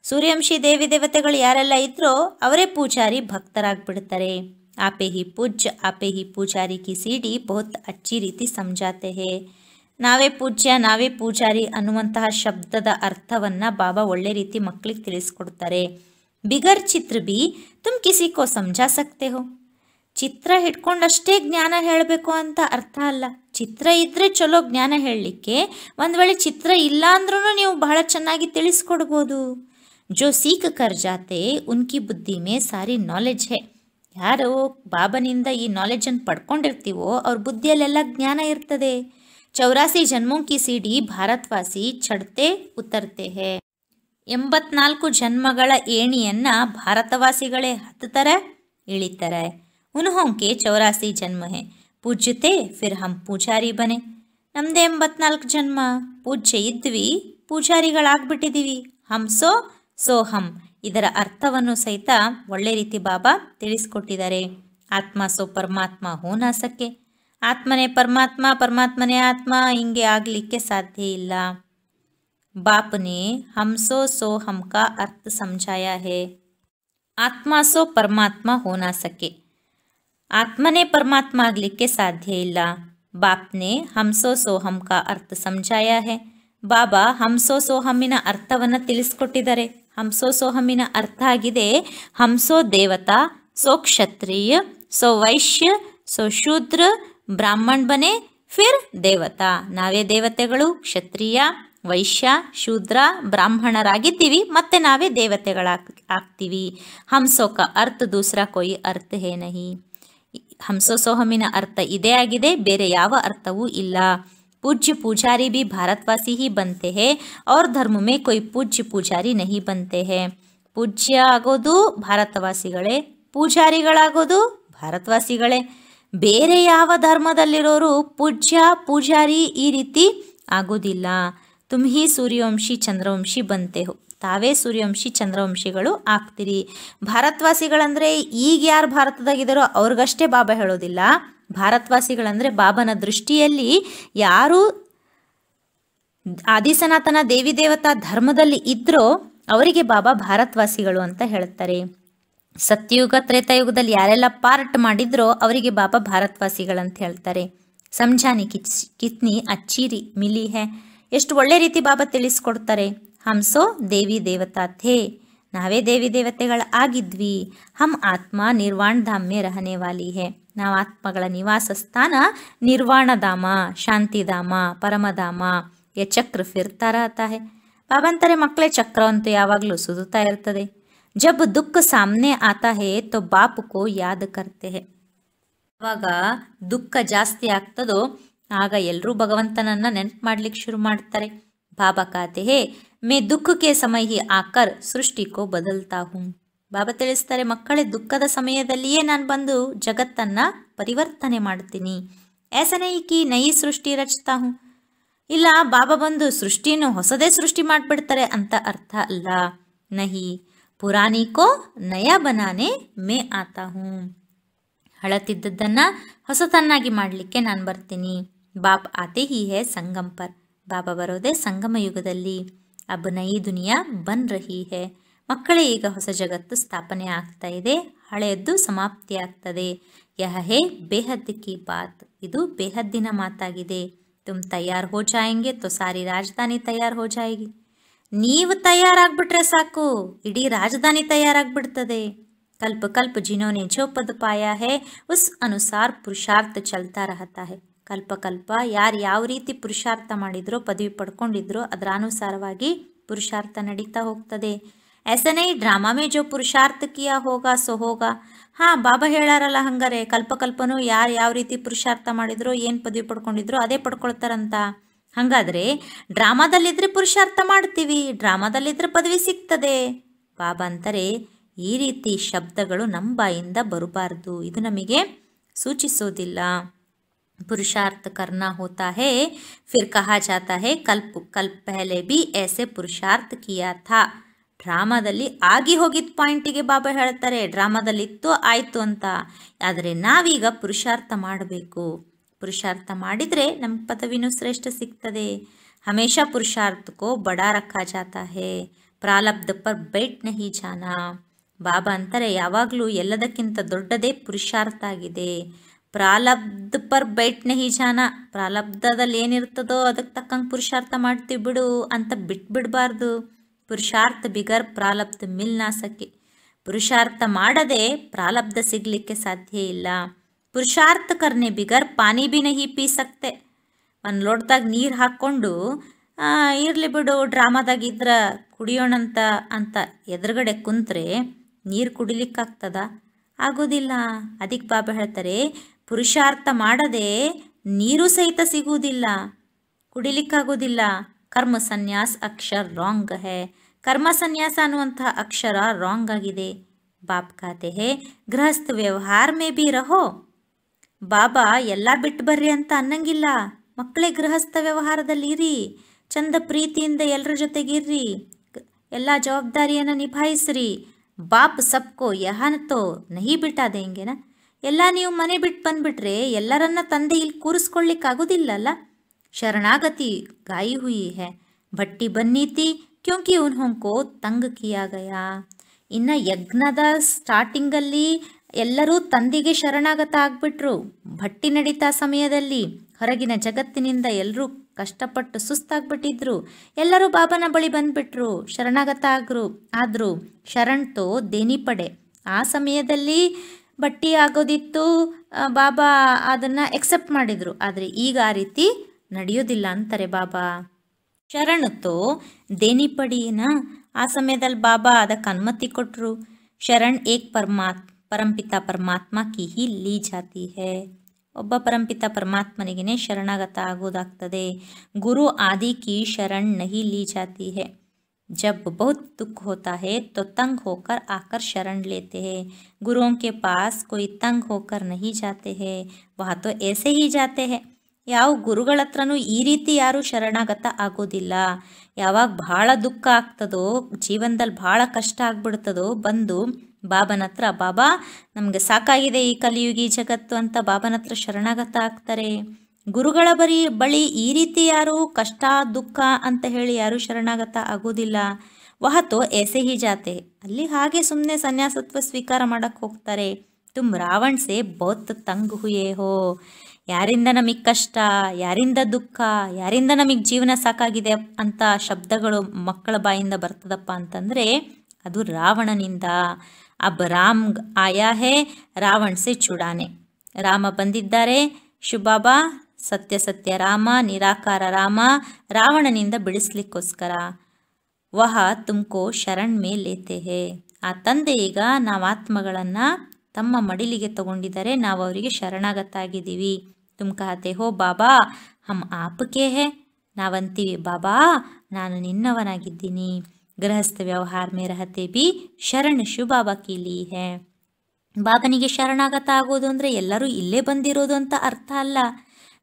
Speaker 2: ಸೂರ್ಯವಂಶಿ ದೇವಿ ದೇವತೆಗಳು ಯಾರೆಲ್ಲ ಇದ್ರೋ ಅವರೇ ಪೂಜಾರಿ ಭಕ್ತರಾಗ್ಬಿಡ್ತಾರೆ ಆಪೆ ಹಿ ಪೂಜ್ಯ ಆಪೆ ಹಿ ಪೂಜಾರಿ ಕಿ ಸಿಡಿ ಬಹುತ್ ಅಚ್ಚಿ ರೀತಿ ಸಮಜಾತೆ ಹೇ ನಾವೇ ಪೂಜ್ಯ ನಾವೇ ಪೂಜಾರಿ ಅನ್ನುವಂತಹ ಶಬ್ದದ ಅರ್ಥವನ್ನ ಬಾಬಾ ಒಳ್ಳೆ ರೀತಿ ಮಕ್ಕಳಿಗೆ ತಿಳಿಸ್ಕೊಡ್ತಾರೆ ಬಿಗರ್ ಚಿತ್ರ ಬಿ ತುಮ್ ಸಿಕ್ಕೋ ಸಮಜಾ ಸಕ್ತೆ ಹೋ ಚಿತ್ರ ಹಿಡ್ಕೊಂಡಷ್ಟೇ ಜ್ಞಾನ ಹೇಳಬೇಕು ಅಂತ ಅರ್ಥ ಅಲ್ಲ ಚಿತ್ರ ಇದ್ರೆ ಚಲೋ ಜ್ಞಾನ ಹೇಳಲಿಕ್ಕೆ ಒಂದು ವೇಳೆ ಚಿತ್ರ ಇಲ್ಲ ಅಂದ್ರೂ ನೀವು ಬಹಳ ಚೆನ್ನಾಗಿ ತಿಳಿಸ್ಕೊಡ್ಬೋದು ಜೋ ಸೀಖ್ ಕರ್ ಜಾತೆ ಉನ್ಕಿ ಬುದ್ಧಿ ಮೇ ಸಾರಿ ನಾಲೆಜ್ ಹೇ ಯಾರು ಬಾಬನಿಂದ ಈ ನಾಲೆಜನ್ನು ಪಡ್ಕೊಂಡಿರ್ತೀವೋ ಅವ್ರ ಬುದ್ಧಿಯಲ್ಲೆಲ್ಲ ಜ್ಞಾನ ಇರ್ತದೆ ಚೌರಾಸಿ ಜನ್ಮೋಂಕಿ ಸಿಡಿ ಭಾರತ್ವಾಸಿ ಚಡ್ತೆ ಉತ್ತರ್ತೆ ಹೇ ಎಂಬತ್ನಾಲ್ಕು ಜನ್ಮಗಳ ಏಣಿಯನ್ನು ಭಾರತವಾಸಿಗಳೇ ಹತ್ತುತ್ತರ ಇಳಿತಾರೆ ಉನ್ಹೋಂಕೆ ಚೌರಾಸಿ ಜನ್ಮ ಹೇ ಪೂಜ್ಯತೆ ಫಿರ್ ಹಂ ಪೂಜಾರಿ ಬನೆ ನಮ್ಮದೇ ಎಂಬತ್ನಾಲ್ಕು ಜನ್ಮ ಪೂಜ್ಯ ಇದ್ವಿ ಪೂಜಾರಿಗಳಾಗ್ಬಿಟ್ಟಿದೀವಿ ಹಂ ಸೋ ಸೋ ಹಂ ಇದರ ಅರ್ಥವನ್ನು ಸಹಿತ ಒಳ್ಳೆ ರೀತಿ ಬಾಬಾ ತಿಳಿಸ್ಕೊಟ್ಟಿದ್ದಾರೆ ಆತ್ಮ ಸೋ ಪರಮಾತ್ಮ ಹೋನಾಸಕ್ಕೆ ಆತ್ಮನೇ ಪರಮಾತ್ಮ ಪರಮಾತ್ಮನೇ ಆತ್ಮ ಹಿಂಗೆ ಆಗಲಿಕ್ಕೆ ಸಾಧ್ಯ ಇಲ್ಲ बाप ने हमसो सो हम का अर्थ समझाया है ಆತ್ಮ ಸೋ ಪರಮಾತ್ಮ ಹೋನಾಸಕೆ ಆತ್ಮನೇ ಪರಮಾತ್ಮ ಆಗಲಿಕ್ಕೆ ಸಾಧ್ಯ ಇಲ್ಲ ಬಾಪ್ನೆ ಹಂಸೋ ಸೋಹಂಕ ಅರ್ಥ ಸಮಜಾಯ ಹೇ ಬಾಬಾ ಹಂಸೋ ಸೋಹಮಿನ ಅರ್ಥವನ್ನು ತಿಳಿಸ್ಕೊಟ್ಟಿದ್ದಾರೆ ಹಂಸೋ ಸೋಹಮಿನ ಅರ್ಥ ಆಗಿದೆ ಹಂಸೋ ದೇವತಾ ಸೋ ಕ್ಷತ್ರಿಯ ಸೋ ವೈಶ್ಯ ಸೋ ಶೂದ್ರ ಬ್ರಾಹ್ಮಣ್ ಬನೆ ಫಿರ್ ದೇವತಾ ನಾವೇ ದೇವತೆಗಳು ಕ್ಷತ್ರಿಯ ವೈಶ್ಯ ಶೂದ್ರ ಬ್ರಾಹ್ಮಣರಾಗಿದ್ದೀವಿ ಮತ್ತೆ ನಾವೇ ದೇವತೆಗಳಾಗ ಆಗ್ತೀವಿ ಹಂಸೋಕ ಅರ್ಥ ದೂಸರಾ ಕೊಯ್ ಅರ್ಥ ಹೇನಹಿ ಹಂಸೋಸೋಹಮಿನ ಅರ್ಥ ಇದೇ ಆಗಿದೆ ಬೇರೆ ಯಾವ ಅರ್ಥವೂ ಇಲ್ಲ ಪೂಜ್ಯ ಪೂಜಾರಿ ಬಿ ಭಾರತವಾಸಿ ಹಿ ಬಂತೆ ಹೇ ಅವ್ರ धर्म में कोई पूज्य पुजारी नहीं बनते ಪೂಜ್ಯ ಆಗೋದು ಭಾರತವಾಸಿಗಳೇ ಪೂಜಾರಿಗಳಾಗೋದು ಭಾರತವಾಸಿಗಳೇ ಬೇರೆ ಯಾವ ಧರ್ಮದಲ್ಲಿರೋರು ಪೂಜ್ಯ ಪೂಜಾರಿ ಈ ರೀತಿ ಆಗೋದಿಲ್ಲ ತುಮ್ಹಿ ಸೂರ್ಯವಂಶಿ ಚಂದ್ರವಂಶಿ ಬಂತೆಹು ತಾವೇ ಸೂರ್ಯವಂಶಿ ಚಂದ್ರವಂಶಿಗಳು ಆಗ್ತೀರಿ ಭಾರತವಾಸಿಗಳಂದರೆ ಈಗ ಯಾರು ಭಾರತದಾಗಿದ್ದಾರೋ ಅವ್ರಿಗಷ್ಟೇ ಬಾಬಾ ಹೇಳೋದಿಲ್ಲ ಭಾರತವಾಸಿಗಳಂದರೆ ಬಾಬನ ದೃಷ್ಟಿಯಲ್ಲಿ ಯಾರು ಆದಿಸನಾತನ ದೇವಿ ದೇವತಾ ಧರ್ಮದಲ್ಲಿ ಇದ್ರೋ ಅವರಿಗೆ ಬಾಬಾ ಭಾರತವಾಸಿಗಳು ಅಂತ ಹೇಳ್ತಾರೆ ಸತ್ಯಯುಗ ತ್ರೇತಾಯುಗದಲ್ಲಿ ಯಾರೆಲ್ಲ ಪಾರ್ಟ್ ಮಾಡಿದ್ರೋ ಅವರಿಗೆ ಬಾಬಾ ಭಾರತವಾಸಿಗಳಂತ ಹೇಳ್ತಾರೆ ಸಂಜಾನಿ ಕಿಚ್ ಕಿತ್ನಿ ಅಚ್ಚೀರಿ ಮಿಲಿ ಹೇ ಎಷ್ಟು ಒಳ್ಳೆ ರೀತಿ ಬಾಬಾ ತಿಳಿಸ್ಕೊಡ್ತಾರೆ ಹಂಸೋ ದೇವಿ ದೇವತಾ ಥೇ ನಾವೇ ದೇವಿ ದೇವತೆಗಳ ಆಗಿದ್ವಿ ಹಮ್ ಆತ್ಮ ನಿರ್ವಾಣ ಧಾಮ್ಯ ರಹನೆ ವಾಲಿ ಹೇ ನಾವು ಆತ್ಮಗಳ ನಿವಾಸ ಸ್ಥಾನ ನಿರ್ವಾಣಧಾಮ ಶಾಂತಿಧಾಮ ಪರಮಧಾಮ ಯ ಚಕ್ರ ಫಿರ್ತಾರ ಆತಾಹೆ ಬಾಬಂತಾರೆ ಮಕ್ಕಳೇ ಚಕ್ರ ಅಂತೂ ಯಾವಾಗಲೂ ಸುದುತ್ತಾ ಇರ್ತದೆ ಜಬ್ ದುಃಖ ಸಾಮ್ನೆ ಆತಾ ಹೇ ತೋ ಬಾಪುಕೋ ಯಾದ ಕರ್ತೆ ಅವಾಗ ದುಃಖ ಜಾಸ್ತಿ ಆಗ್ತದೋ ಆಗ ಎಲ್ಲರೂ ಭಗವಂತನನ್ನ ನೆನಪು ಮಾಡ್ಲಿಕ್ಕೆ ಶುರು ಮಾಡ್ತಾರೆ ಬಾಬಾ ಕಾತೆ ಹೇ ಮೇ ದುಃಖಕ್ಕೆ ಸಮಯ ಹಿ ಆಕರ್ ಸೃಷ್ಟಿಕೋ ಬದಲ್ತಾ ಹೂಂ ಬಾಬಾ ತಿಳಿಸ್ತಾರೆ ಮಕ್ಕಳೇ ದುಃಖದ ಸಮಯದಲ್ಲಿಯೇ ನಾನು ಬಂದು ಜಗತ್ತನ್ನ ಪರಿವರ್ತನೆ ಮಾಡ್ತೀನಿ ಏಸನೇ ಕಿ ನೈ ಸೃಷ್ಟಿ ರಚತಾ ಹುಂ ಇಲ್ಲ ಬಾಬಾ ಬಂದು ಸೃಷ್ಟಿನೂ ಹೊಸದೇ ಸೃಷ್ಟಿ ಮಾಡ್ಬಿಡ್ತಾರೆ ಅಂತ ಅರ್ಥ ಅಲ್ಲ ನಹಿ ಪುರಾಣಿ ಕೋ ನಯ ಬನಾನೆ ಮೇ ಆತಾ ಹೂ ಹಳತಿದ್ದದ್ದನ್ನ ಹೊಸತನ್ನಾಗಿ ಮಾಡಲಿಕ್ಕೆ ನಾನು ಬರ್ತೀನಿ ಬಾಪ್ ಆತೆ ಹಿ ಹೇ ಸಂಗಮ್ ಪರ್ ಬಾಬಾ ಬರೋದೆ ಸಂಗಮ ಯುಗದಲ್ಲಿ ಅಬ್ ನೈ ದುನಿಯಾ ಬನ್ ರಹಿ ಹೇ ಮಕ್ಕಳೇ ಈಗ ಹೊಸ ಜಗತ್ತು ಸ್ಥಾಪನೆ ಆಗ್ತಾ ಇದೆ ಹಳೆಯದ್ದು ಸಮಾಪ್ತಿಯಾಗ್ತದೆ ಯಹ ಹೇ ಬೇಹದ್ ಕಿ ಬಾತ್ ಇದು ಬೇಹದ್ದಿನ ಮಾತಾಗಿದೆ ತುಮ್ ತಯಾರ್ ಹೋ ಜಾಯಂಗೆ ತೋ ಸಾರಿ ರಾಜಧಾನಿ ತಯಾರ್ ಹೋ ನೀವು ತಯಾರಾಗ್ಬಿಟ್ರೆ ಸಾಕು ಇಡೀ ರಾಜಧಾನಿ ತಯಾರಾಗ್ಬಿಡ್ತದೆ ಕಲ್ಪ ಕಲ್ಪ ಜಿನೋನೆ ಜೋ ಪದ ಪಾಯ ಹೇ ಉಸ್ ಅನುಸಾರ ಪುರುಷಾರ್ಥ ಚಲ್ತಾ ರಹತಾ ಹೇ ಕಲ್ಪಕಲ್ಪ ಯಾರು ಯಾವ ರೀತಿ ಪುರುಷಾರ್ಥ ಮಾಡಿದ್ರೋ ಪದವಿ ಪಡ್ಕೊಂಡಿದ್ರೋ ಅದರ ಅನುಸಾರವಾಗಿ ಪುರುಷಾರ್ಥ ನಡೀತಾ ಹೋಗ್ತದೆ ಎಸನೇ ಡ್ರಾಮಾ ಮೇ ಜೋ ಕಿಯಾ ಹೋಗ ಸೊ ಹೋಗ ಹಾಂ ಬಾಬಾ ಹೇಳಾರಲ್ಲ ಹಂಗಾರೆ ಕಲ್ಪಕಲ್ಪನೂ ಯಾರು ಯಾವ ರೀತಿ ಪುರುಷಾರ್ಥ ಮಾಡಿದ್ರು ಏನು ಪದವಿ ಪಡ್ಕೊಂಡಿದ್ರು ಅದೇ ಪಡ್ಕೊಳ್ತಾರಂತ ಹಾಗಾದರೆ ಡ್ರಾಮಾದಲ್ಲಿದ್ದರೆ ಪುರುಷಾರ್ಥ ಮಾಡ್ತೀವಿ ಡ್ರಾಮಾದಲ್ಲಿದ್ದರೆ ಪದವಿ ಸಿಗ್ತದೆ ಬಾಬಾ ಅಂತಾರೆ ಈ ರೀತಿ ಶಬ್ದಗಳು ನಮ್ಮ ಬಾಯಿಂದ ಬರಬಾರ್ದು ಇದು ನಮಗೆ ಸೂಚಿಸೋದಿಲ್ಲ पुरुषार्थ करना होता है फिर कहा जाता है कल्प कल्प पहले भी ऐसे ಪುರುಷಾರ್ಥ किया था ಡ್ರಾಮಾದಲ್ಲಿ ಆಗಿ ಹೋಗಿದ್ದ ಪಾಯಿಂಟಿಗೆ ಬಾಬಾ ಹೇಳ್ತಾರೆ ಇತ್ತು ಆಯಿತು ಅಂತ ಆದರೆ ನಾವೀಗ ಪುರುಷಾರ್ಥ ಮಾಡಬೇಕು ಪುರುಷಾರ್ಥ ಮಾಡಿದರೆ ನಮ್ಮ ಪದವಿನೂ ಶ್ರೇಷ್ಠ ಸಿಗ್ತದೆ ಹಮೇಶ ಪುರುಷಾರ್ಥಕ್ಕೋ ಬಡಾ ರಕ್ಕಾ ಜಾತಾ ಹೇ ಪ್ರಾಲಬ್ಧ ಪರ್ ಬೇಟ್ ನಹಿ ಜಾನ ಬಾಬಾ ಅಂತಾರೆ ಯಾವಾಗಲೂ ಎಲ್ಲದಕ್ಕಿಂತ ದೊಡ್ಡದೇ ಪುರುಷಾರ್ಥ ಆಗಿದೆ ಪ್ರಾಲಬ್ಧ ಪರ್ ಬೈಟ್ ನೆಹಿಜಾನ ಜಾನ ಪ್ರಾಲಬ್ಧದಲ್ಲಿ ಏನಿರ್ತದೋ ಅದಕ್ಕೆ ತಕ್ಕಂಗೆ ಪುರುಷಾರ್ಥ ಮಾಡ್ತೀವಿ ಬಿಡು ಅಂತ ಬಿಟ್ಬಿಡಬಾರ್ದು ಪುರುಷಾರ್ಥ ಬಿಗರ್ ಪ್ರಾಲಬ್ಧ ಮಿಲ್ನಾಸಕ್ಕೆ ಪುರುಷಾರ್ಥ ಮಾಡದೆ ಪ್ರಾಲಬ್ಧ ಸಿಗಲಿಕ್ಕೆ ಸಾಧ್ಯ ಇಲ್ಲ ಪುರುಷಾರ್ಥ ಕರ್ನೆ ಬಿಗರ್ ಪಾನಿ ಬಿ ನಹಿ ಪೀಸಕ್ತೆ ಒಂದು ಲೋಟದಾಗ ನೀರು ಹಾಕ್ಕೊಂಡು ಇರಲಿ ಬಿಡು ಇದ್ರೆ ಕುಡಿಯೋಣಂತ ಅಂತ ಎದುರುಗಡೆ ಕುಂತ್ರೆ ನೀರು ಕುಡಿಲಿಕ್ಕಾಗ್ತದ ಆಗೋದಿಲ್ಲ ಅದಕ್ಕೆ ಬಾಬಾ ಹೇಳ್ತಾರೆ ಪುರುಷಾರ್ಥ ಮಾಡದೆ ನೀರು ಸಹಿತ ಸಿಗುವುದಿಲ್ಲ ಕುಡಿಲಿಕ್ಕಾಗೋದಿಲ್ಲ ಕರ್ಮ ಸನ್ಯಾಸ ಅಕ್ಷರ ರಾಂಗ್ ಹೇ ಕರ್ಮ ಸನ್ಯಾಸ ಅನ್ನುವಂತಹ ಅಕ್ಷರ ರಾಂಗ್ ಆಗಿದೆ ಬಾಪ್ ಖಾತೆ ಹೇ ಗೃಹಸ್ಥ ವ್ಯವಹಾರ ಮೇ ಬಿ ರಹೋ ಬಾಬಾ ಎಲ್ಲ ಬಿಟ್ಟು ಬರ್ರಿ ಅಂತ ಅನ್ನಂಗಿಲ್ಲ ಮಕ್ಕಳೇ ಗೃಹಸ್ಥ ವ್ಯವಹಾರದಲ್ಲಿ ಇರಿ ಚಂದ ಪ್ರೀತಿಯಿಂದ ಎಲ್ಲರ ಜೊತೆಗಿರ್ರಿ ಎಲ್ಲ ಜವಾಬ್ದಾರಿಯನ್ನು ನಿಭಾಯಿಸ್ರಿ ಬಾಪ್ ಸಬ್ಕೋ ತೋ ನಹಿ ಬಿಟ್ಟಾದೆ ಹಿಂಗೆನಾ ಎಲ್ಲ ನೀವು ಮನೆ ಬಿಟ್ಟು ಬಂದ್ಬಿಟ್ರೆ ಎಲ್ಲರನ್ನ ತಂದೆ ಇಲ್ಲಿ ಕೂರಿಸ್ಕೊಳ್ಳಿಕ್ಕಾಗೋದಿಲ್ಲಲ್ಲ ಶರಣಾಗತಿ ಗಾಯಿ ಹುಯಿ ಹೇ ಭಟ್ಟಿ ಬನ್ನೀತಿ ಕ್ಯೂಂಕಿ ಉನ್ ಹೊಂಕೋ ತಂಗ ಕಿಯಾಗಯ ಇನ್ನು ಯಜ್ಞದ ಸ್ಟಾರ್ಟಿಂಗಲ್ಲಿ ಎಲ್ಲರೂ ತಂದೆಗೆ ಶರಣಾಗತ ಆಗ್ಬಿಟ್ರು ಭಟ್ಟಿ ನಡೀತಾ ಸಮಯದಲ್ಲಿ ಹೊರಗಿನ ಜಗತ್ತಿನಿಂದ ಎಲ್ಲರೂ ಕಷ್ಟಪಟ್ಟು ಸುಸ್ತಾಗ್ಬಿಟ್ಟಿದ್ರು ಎಲ್ಲರೂ ಬಾಬನ ಬಳಿ ಬಂದ್ಬಿಟ್ರು ಶರಣಾಗತ ಆಗ್ರು ಆದ್ರು ಶರಣ್ ತೋ ದೇನಿಪಡೆ ಆ ಸಮಯದಲ್ಲಿ ಬಟ್ಟಿ ಆಗೋದಿತ್ತು ಬಾಬಾ ಅದನ್ನು ಎಕ್ಸೆಪ್ಟ್ ಮಾಡಿದರು ಆದರೆ ಈಗ ಆ ರೀತಿ ನಡೆಯೋದಿಲ್ಲ ಅಂತಾರೆ ಬಾಬಾ ಶರಣತ್ತು ದೇನಿಪಡಿನ ಆ ಸಮಯದಲ್ಲಿ ಬಾಬಾ ಅದಕ್ಕೆ ಅನುಮತಿ ಕೊಟ್ಟರು ಶರಣ್ ಏಕ್ ಪರಮಾತ್ ಪರಂಪಿತ ಪರಮಾತ್ಮ ಕಿಹಿ ಹಿ ಲೀ ಜಾತಿ ಹೇ ಒಬ್ಬ ಪರಂಪಿತ ಪರಮಾತ್ಮನಿಗೇನೆ ಶರಣಾಗತ ಆಗೋದಾಗ್ತದೆ ಗುರು ಆದಿ ಕಿ ಶರಣ್ ನಹಿ ಲೀ ಜಾತಿ ಹೇ जब बहुत दुख होता है तो तंग होकर आकर शरण लेते हैं गुरुओं के पास कोई ತಂಗ್ होकर नहीं जाते ಹೇ वह तो ऐसे ही जाते हैं ಯಾವ ಗುರುಗಳ ಹತ್ರನೂ ಈ ರೀತಿ ಯಾರು ಶರಣಾಗತ ಆಗೋದಿಲ್ಲ ಯಾವಾಗ ಭಾಳ ದುಃಖ ಆಗ್ತದೋ ಜೀವನದಲ್ಲಿ ಭಾಳ ಕಷ್ಟ ಆಗ್ಬಿಡ್ತದೋ ಬಂದು ಬಾಬನ ಹತ್ರ ಬಾಬಾ ನಮಗೆ ಸಾಕಾಗಿದೆ ಈ ಕಲಿಯುಗಿ ಜಗತ್ತು ಅಂತ ಬಾಬನ ಹತ್ರ ಶರಣಾಗತ ಆಗ್ತಾರೆ ಗುರುಗಳ ಬರಿ ಬಳಿ ಈ ರೀತಿ ಯಾರು ಕಷ್ಟ ದುಃಖ ಅಂತ ಹೇಳಿ ಯಾರು ಶರಣಾಗತ ಆಗೋದಿಲ್ಲ ವಹತು ಎಸೆ ಹಿ ಜಾತೆ ಅಲ್ಲಿ ಹಾಗೆ ಸುಮ್ಮನೆ ಸನ್ಯಾಸತ್ವ ಸ್ವೀಕಾರ ಮಾಡಕ್ಕೆ ಹೋಗ್ತಾರೆ ತುಮ್ ರಾವಣ್ಸೆ ಬೌತ್ ತಂಗ್ ಹುಯೇ ಹೋ ಯಾರಿಂದ ನಮಗ್ ಕಷ್ಟ ಯಾರಿಂದ ದುಃಖ ಯಾರಿಂದ ನಮಗ್ ಜೀವನ ಸಾಕಾಗಿದೆ ಅಂತ ಶಬ್ದಗಳು ಮಕ್ಕಳ ಬಾಯಿಂದ ಬರ್ತದಪ್ಪ ಅಂತಂದ್ರೆ ಅದು ರಾವಣನಿಂದ ಅಬ್ ರಾಮ್ ಆಯಾ ಹೇ ರಾವಣ್ ಚುಡಾನೆ ರಾಮ ಬಂದಿದ್ದಾರೆ ಶುಬಾಬಾ ಸತ್ಯ ಸತ್ಯ ರಾಮ ನಿರಾಕಾರ ರಾಮ ರಾವಣನಿಂದ ಬಿಡಿಸ್ಲಿಕ್ಕೋಸ್ಕರ ವಹ ತುಮ್ಕೋ ಶರಣ್ ಮೇಲೇತೆ ಹೇ ಆ ತಂದೆ ಈಗ ನಾವು ಆತ್ಮಗಳನ್ನು ತಮ್ಮ ಮಡಿಲಿಗೆ ತಗೊಂಡಿದ್ದಾರೆ ನಾವು ಅವರಿಗೆ ಶರಣಾಗತ ಆಗಿದ್ದೀವಿ ತುಮ್ಕಹತೆ ಹೋ ಬಾಬಾ ಹಮ್ ಆಪಕೆ ಹೇ ನಾವಂತೀವಿ ಬಾಬಾ ನಾನು ನಿನ್ನವನಾಗಿದ್ದೀನಿ ಗೃಹಸ್ಥ ವ್ಯವಹಾರ ಮೇ ರಹತೆ ಬಿ ಶರಣ್ ಶು ಬಾಬಾ ಕೀಲಿ ಹೇ ಬಾಬನಿಗೆ ಶರಣಾಗತ ಆಗೋದು ಅಂದರೆ ಎಲ್ಲರೂ ಇಲ್ಲೇ ಬಂದಿರೋದು ಅಂತ ಅರ್ಥ ಅಲ್ಲ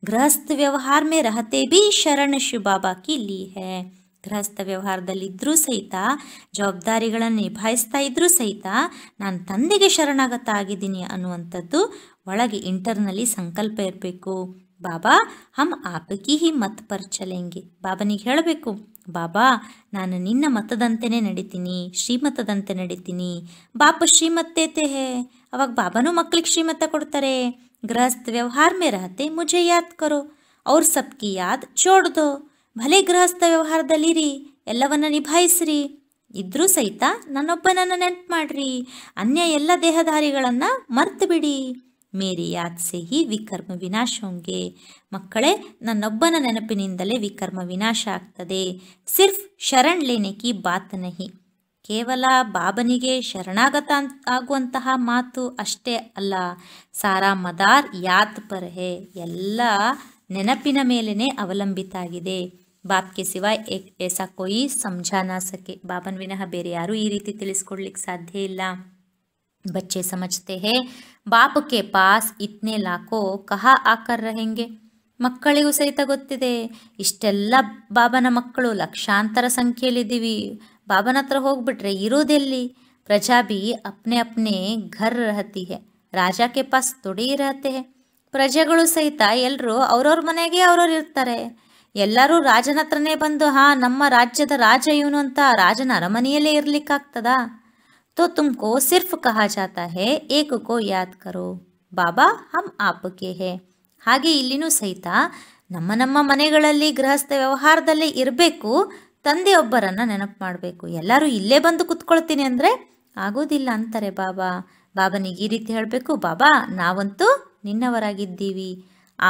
Speaker 2: ಗೃಹಸ್ಥ ವ್ಯವಹಾರ ಮೇ ರಹತೆ ಬಿ ಶರಣ ಕಿ ಕಿಲಿ ಹೇ ಗೃಹಸ್ಥ ವ್ಯವಹಾರದಲ್ಲಿದ್ದರೂ ಸಹಿತ ಜವಾಬ್ದಾರಿಗಳನ್ನು ನಿಭಾಯಿಸ್ತಾ ಇದ್ದರೂ ಸಹಿತ ನಾನು ತಂದೆಗೆ ಶರಣಾಗತ ಆಗಿದ್ದೀನಿ ಅನ್ನುವಂಥದ್ದು ಒಳಗೆ ಇಂಟರ್ನಲ್ಲಿ ಸಂಕಲ್ಪ ಇರಬೇಕು ಬಾಬಾ ಹಮ್ ಆಪಕಿ ಹಿ ಮತ್ ಪರ್ಚಲೆಂಗೆ ಬಾಬನಿಗೆ ಹೇಳಬೇಕು ಬಾಬಾ ನಾನು ನಿನ್ನ ಮತದಂತೆಯೇ ನಡೀತೀನಿ ಶ್ರೀಮತದಂತೆ ನಡೀತೀನಿ ಬಾಪ ಶ್ರೀಮತ್ತೇತೆ ಹೇ ಅವಾಗ ಬಾಬಾನೂ ಮಕ್ಕಳಿಗೆ ಶ್ರೀಮತ ಕೊಡ್ತಾರೆ गृहस्थ व्यवहार में रहते ಮುಜೆ ಯಾದ್ ಕರೋ ಅವ್ರ ಸಬ್ಕಿ ಯಾದ್ ಚೋಡ್ದೋ ಭಲೆ ಗೃಹಸ್ಥ ವ್ಯವಹಾರದಲ್ಲಿರಿ ಎಲ್ಲವನ್ನ ನಿಭಾಯಿಸ್ರಿ ಇದ್ರೂ ಸಹಿತ ನನ್ನೊಬ್ಬನನ್ನು ನೆನ್ಪು ಮಾಡ್ರಿ ಅನ್ಯ ಎಲ್ಲ ದೇಹಧಾರಿಗಳನ್ನ ಮರ್ತು ಬಿಡಿ ಮೇರಿ ಯಾತ್ ಸೇಹಿ ವಿಕರ್ಮ ವಿನಾಶ ಹೊಂಗೆ ಮಕ್ಕಳೇ ನನ್ನೊಬ್ಬನ ನೆನಪಿನಿಂದಲೇ ವಿಕರ್ಮ ವಿನಾಶ ಆಗ್ತದೆ ಸಿರ್ಫ್ ಶರಣ್ ಲೇನೆ ಕಿ ಬಾತ್ ನಹಿ ಕೇವಲ ಬಾಬನಿಗೆ ಶರಣಾಗತ ಆಗುವಂತಹ ಮಾತು ಅಷ್ಟೇ ಅಲ್ಲ ಸಾರಾ ಮದಾರ್ ಯಾತ್ ಪರಹೆ ಎಲ್ಲ ನೆನಪಿನ ಮೇಲೇ ಅವಲಂಬಿತ ಆಗಿದೆ ಬಾಬ್ಗೆ ಸಿವ ಏಸಾ ಕೊಯಿ ಸಂಜಾನ ಸಕೆ ಬಾಬನ್ ವಿನಃ ಬೇರೆ ಯಾರು ಈ ರೀತಿ ತಿಳಿಸ್ಕೊಡ್ಲಿಕ್ಕೆ ಸಾಧ್ಯ ಇಲ್ಲ ಬಚ್ಚೆ ಸಮಜತೆ ಹೇ ಕೆ ಪಾಸ್ ಇತ್ನೆ ಲಾಕೋ ಕಹ ಆಕರ್ ರಹೆಂಗೆ ಮಕ್ಕಳಿಗೂ ಸಹಿತ ಗೊತ್ತಿದೆ ಇಷ್ಟೆಲ್ಲ ಬಾಬನ ಮಕ್ಕಳು ಲಕ್ಷಾಂತರ ಸಂಖ್ಯೆಯಲ್ಲಿದ್ದೀವಿ ಬಾಬನ ಹತ್ರ ಹೋಗ್ಬಿಟ್ರೆ ಇರೋದೆಲ್ಲಿ ಪ್ರಜಾಬಿ ಅಪ್ನೆ ಅಪ್ನೇ ಘರ್ ರಹತಿ ಹೇ ರಾಜಕ್ಕೆ ಕೆ ಪಾಸ್ ತೊಡಿ ಹೇ ಪ್ರಜೆಗಳು ಸಹಿತ ಎಲ್ಲರೂ ಅವ್ರವ್ರ ಮನೆಗೆ ಅವ್ರವ್ರು ಇರ್ತಾರೆ ಎಲ್ಲರೂ ರಾಜನ ಹತ್ರನೇ ಬಂದು ಹಾ ನಮ್ಮ ರಾಜ್ಯದ ರಾಜ ಇವನು ಅಂತ ರಾಜನ ಅರಮನೆಯಲ್ಲೇ ಇರ್ಲಿಕ್ಕಾಗ್ತದ ತೋ ತುಮ್ಕೋ ಸಿರ್ಫ್ ಕಹಾ ಜಾತ ಹೇ ಏಕಕೋ ಯಾದ್ ಕರೋ ಬಾಬಾ ಹಮ್ ಆಪಕ್ಕೆ ಹೇ ಹಾಗೆ ಇಲ್ಲಿನೂ ಸಹಿತ ನಮ್ಮ ನಮ್ಮ ಮನೆಗಳಲ್ಲಿ ಗೃಹಸ್ಥ ವ್ಯವಹಾರದಲ್ಲಿ ಇರಬೇಕು ತಂದೆಯೊಬ್ಬರನ್ನು ನೆನಪು ಮಾಡಬೇಕು ಎಲ್ಲರೂ ಇಲ್ಲೇ ಬಂದು ಕುತ್ಕೊಳ್ತೀನಿ ಅಂದರೆ ಆಗೋದಿಲ್ಲ ಅಂತಾರೆ ಬಾಬಾ ಬಾಬನಿಗೆ ಈ ರೀತಿ ಹೇಳಬೇಕು ಬಾಬಾ ನಾವಂತೂ ನಿನ್ನವರಾಗಿದ್ದೀವಿ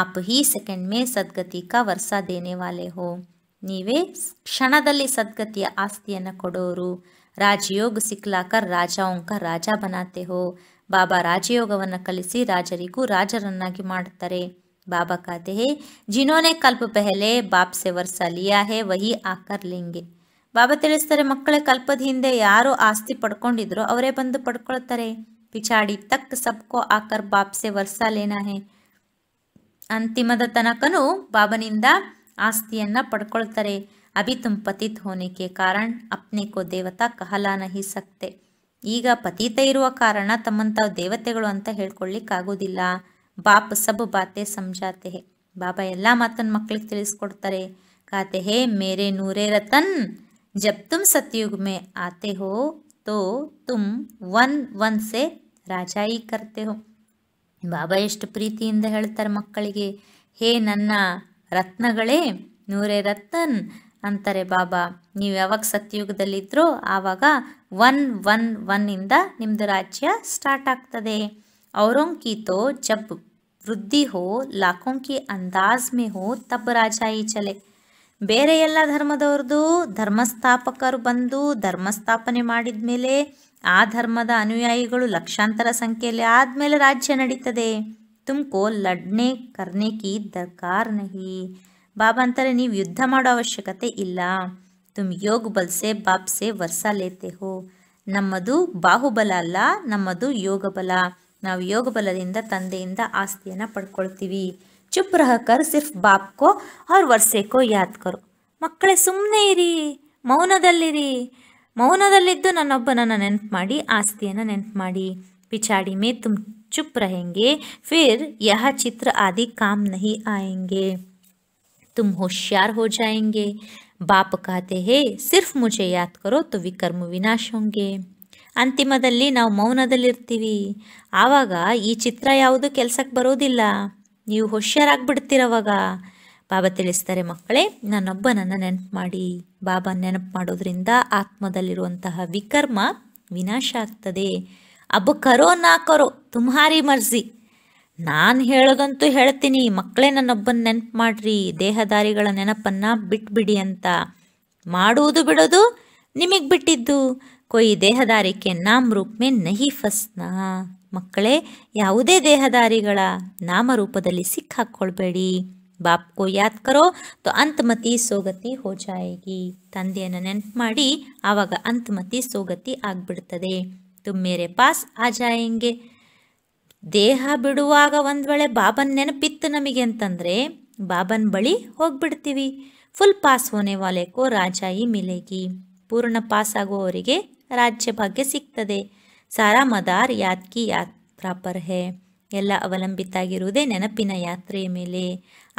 Speaker 2: ಆಪ್ ಹಿ ಸೆಕೆಂಡ್ ಮೇ ಸದ್ಗತಿ ಕ ವರ್ಷ ದೇನೆ ವಾಲೆ ಹೋ ನೀವೇ ಕ್ಷಣದಲ್ಲಿ ಸದ್ಗತಿಯ ಆಸ್ತಿಯನ್ನು ಕೊಡೋರು ರಾಜಯೋಗ ಸಿಕ್ಲಾಕರ್ ಓಂಕ ರಾಜ ಬನಾತೆ ಹೋ ಬಾಬಾ ರಾಜಯೋಗವನ್ನು ಕಲಿಸಿ ರಾಜರಿಗೂ ರಾಜರನ್ನಾಗಿ ಮಾಡುತ್ತಾರೆ बाबा कहते हैं जिन्होंने कल्प पहले बाप से वर्षा लिया है वही आकर लेंगे ಬಾಬಾ ತಿಳಿಸ್ತಾರೆ ಮಕ್ಕಳ ಕಲ್ಪದ ಹಿಂದೆ ಯಾರು ಆಸ್ತಿ ಪಡ್ಕೊಂಡಿದ್ರೋ ಅವರೇ ಬಂದು ಪಡ್ಕೊಳ್ತಾರೆ ಪಿಚಾಡಿ ತಕ್ ಸಬ್ಕೋ ಆಕರ್ ಬಾಪ್ಸೆ ವರ್ಸ ಲೇನಾ ಹೇ ಅಂತಿಮದ ತನಕನೂ ಬಾಬನಿಂದ ಆಸ್ತಿಯನ್ನ ಪಡ್ಕೊಳ್ತಾರೆ ಅಭಿ ತುಮ್ ಪತಿತ್ ಹೋನಿಕೆ ಕಾರಣ ಅಪ್ನೇಕೋ ದೇವತಾ ಕಹಲಾನ ಹಿ ಸಕ್ತೆ ಈಗ ಪತೀತ ಇರುವ ಕಾರಣ ತಮ್ಮಂತ ದೇವತೆಗಳು ಅಂತ ಹೇಳ್ಕೊಳ್ಳಿಕ್ಕಾಗೋದಿಲ್ಲ ಬಾಪ್ ಸಬ್ ಬಾತೆ ಸಮಜಾತೆ ಹೇ ಬಾಬಾ ಎಲ್ಲ ಮಾತನ್ನು ಮಕ್ಕಳಿಗೆ ತಿಳಿಸ್ಕೊಡ್ತಾರೆ ಕಾತೆ ಹೇ ಮೇರೆ ನೂರೇ ರತನ್ ಜಬ್ ತುಮ್ ಸತ್ಯುಗ್ ಮೇ ಆತೆ ಹೋ ತೋ ತುಮ್ ಒನ್ ಒನ್ ಸೆ ರಾಜಾಯಿ ಕರ್ತೆ ಹೋ ಬಾಬಾ ಎಷ್ಟು ಪ್ರೀತಿಯಿಂದ ಹೇಳ್ತಾರೆ ಮಕ್ಕಳಿಗೆ ಹೇ ನನ್ನ ರತ್ನಗಳೇ ನೂರೇ ರತನ್ ಅಂತಾರೆ ಬಾಬಾ ನೀವು ಯಾವಾಗ ಸತ್ಯುಗದಲ್ಲಿದ್ದರೋ ಆವಾಗ ಒನ್ ಒನ್ ಒನ್ನಿಂದ ನಿಮ್ದು ರಾಜ್ಯ ಸ್ಟಾರ್ಟ್ ಆಗ್ತದೆ ಅವರೊಂಕಿ ಜಬ್ ವೃದ್ಧಿ ಹೋ ಲಾಕೊಂಕಿ ಅಂದಾಜ್ಮೆ ಹೋ ತಬ್ हो तब ಚಲೆ ಬೇರೆ ಎಲ್ಲ ಧರ್ಮದವ್ರದ್ದು ಧರ್ಮಸ್ಥಾಪಕರು ಬಂದು ಧರ್ಮಸ್ಥಾಪನೆ ಮಾಡಿದ ಮೇಲೆ ಆ ಧರ್ಮದ ಅನುಯಾಯಿಗಳು ಲಕ್ಷಾಂತರ ಸಂಖ್ಯೆಯಲ್ಲಿ ಆದಮೇಲೆ ರಾಜ್ಯ ನಡೀತದೆ ತುಮಕೋ ಲಡ್ನೆ ಕರ್ನೆ ಕಿ ದರ್ಕಾರ್ ನಹಿ ಬಾಬಾ ಅಂತಾರೆ ನೀವು ಯುದ್ಧ ಮಾಡೋ ಅವಶ್ಯಕತೆ ಇಲ್ಲ ತುಮ್ ಯೋಗ ಬಲ್ಸೆ ಬಾಪ್ಸೆ ವರ್ಸ ಲೇತೆ ಹೋ ನಮ್ಮದು ಬಾಹುಬಲ ಅಲ್ಲ ನಮ್ಮದು ಯೋಗ ಬಲ ನಾವ್ಯೋಗಬಲದಿಂದ ತಂದೆಯಿಂದ ಆಸ್ಥಿಯನ್ನ ಪಡ್ಕೊಳ್ತೀವಿ চুপ رہ ಕರೆ ಸಿರ್ಫ್ ಬಾಪ್ ಕೋ ઔರ್ ವರಸೇ ಕೋ ಯಾದ್ ಕರೋ ಮಕ್ಕಳೆ ಸುಮ್ನೆ ಇರಿ ಮೌನದಲ್ಲಿರಿ ಮೌನದಲ್ಲಿದ್ದು ನನ್ನೊಬ್ಬನನ್ನ ನೆನೆಪ ಮಾಡಿ ಆಸ್ಥಿಯನ್ನ ನೆನೆಪ ಮಾಡಿ ಪಿಚಾಡಿ ಮೇ ತುಮ್ চুপ ರಹೇಂಗೆ ಫಿರ್ ಯಹ ಚಿತ್ರ ಆದಿ ಕಾಮ್ نہیں ಆಯೆಂಗೇ ತುಮ್ ಹೊಷ್ಯಾರ್ ಹೋ ಜಾಯೆಂಗೇ ಬಾಪ್ ಕಾತೆ ಹೇ ಸಿರ್ಫ್ ಮುಜೆ ಯಾದ್ ಕರೋ ತೋ ವಿಕರ್ಮ ವಿನಾಶ ہوں گے ಅಂತಿಮದಲ್ಲಿ ನಾವು ಮೌನದಲ್ಲಿರ್ತೀವಿ ಆವಾಗ ಈ ಚಿತ್ರ ಯಾವುದು ಕೆಲಸಕ್ಕೆ ಬರೋದಿಲ್ಲ ನೀವು ಹುಷಾರಾಗ್ಬಿಡ್ತಿರವಾಗ ಬಾಬಾ ತಿಳಿಸ್ತಾರೆ ಮಕ್ಕಳೇ ನಾನೊಬ್ಬನನ್ನು ನೆನಪು ಮಾಡಿ ಬಾಬಾ ನೆನಪು ಮಾಡೋದ್ರಿಂದ ಆತ್ಮದಲ್ಲಿರುವಂತಹ ವಿಕರ್ಮ ವಿನಾಶ ಆಗ್ತದೆ ಅಬ್ಬ ಕರೋ ನಾ ಕರೋ ತುಮಾರಿ ಮರ್ಜಿ ನಾನು ಹೇಳೋದಂತೂ ಹೇಳ್ತೀನಿ ಮಕ್ಕಳೇ ನನ್ನೊಬ್ಬನ ನೆನಪು ಮಾಡ್ರಿ ದೇಹದಾರಿಗಳ ನೆನಪನ್ನು ಬಿಟ್ಬಿಡಿ ಅಂತ ಮಾಡುವುದು ಬಿಡೋದು ನಿಮಗೆ ಬಿಟ್ಟಿದ್ದು ಕೊಯ್ ದೇಹದಾರಿಕೆ ನಾಮರೂಪ್ಮೆ ನಹಿ ಫಸ್ನ ಮಕ್ಕಳೇ ಯಾವುದೇ ದೇಹದಾರಿಗಳ ನಾಮರೂಪದಲ್ಲಿ ಸಿಕ್ಕಾಕ್ಕೊಳ್ಬೇಡಿ ಬಾಪ್ಕೋ ಯಾದ್ ಕರೋ ತೋ ಅಂತಮತಿ ಸೋಗತಿ ಹೋಜಾಯೇಗಿ ತಂದೆಯನ್ನು ನೆನಪು ಮಾಡಿ ಆವಾಗ ಅಂತಮತಿ ಸೋಗತಿ ಆಗ್ಬಿಡ್ತದೆ ತುಮ್ ಮೇರೆ ಪಾಸ್ ಆ ದೇಹ ಬಿಡುವಾಗ ಒಂದು ವೇಳೆ ಬಾಬನ್ ನೆನಪಿತ್ತು ನಮಗೆ ಅಂತಂದರೆ ಬಾಬನ್ ಬಳಿ ಹೋಗ್ಬಿಡ್ತೀವಿ ಫುಲ್ ಪಾಸ್ ಹೋನೆ ವಾಲೆಕೋ ರಾಜಾಯಿ ಮಿಲೇಗಿ ಪೂರ್ಣ ಪಾಸ್ ಆಗುವವರಿಗೆ ರಾಜ್ಯ ಭಾಗ್ಯ ಸಿಗ್ತದೆ ಸಾರಾ ಮದಾರ್ ಯಾತ್ಕಿ ಯಾತ್ ಪ್ರಾಪರ್ ಹೇ ಎಲ್ಲ ಅವಲಂಬಿತಾಗಿರುವುದೇ ನೆನಪಿನ ಯಾತ್ರೆಯ ಮೇಲೆ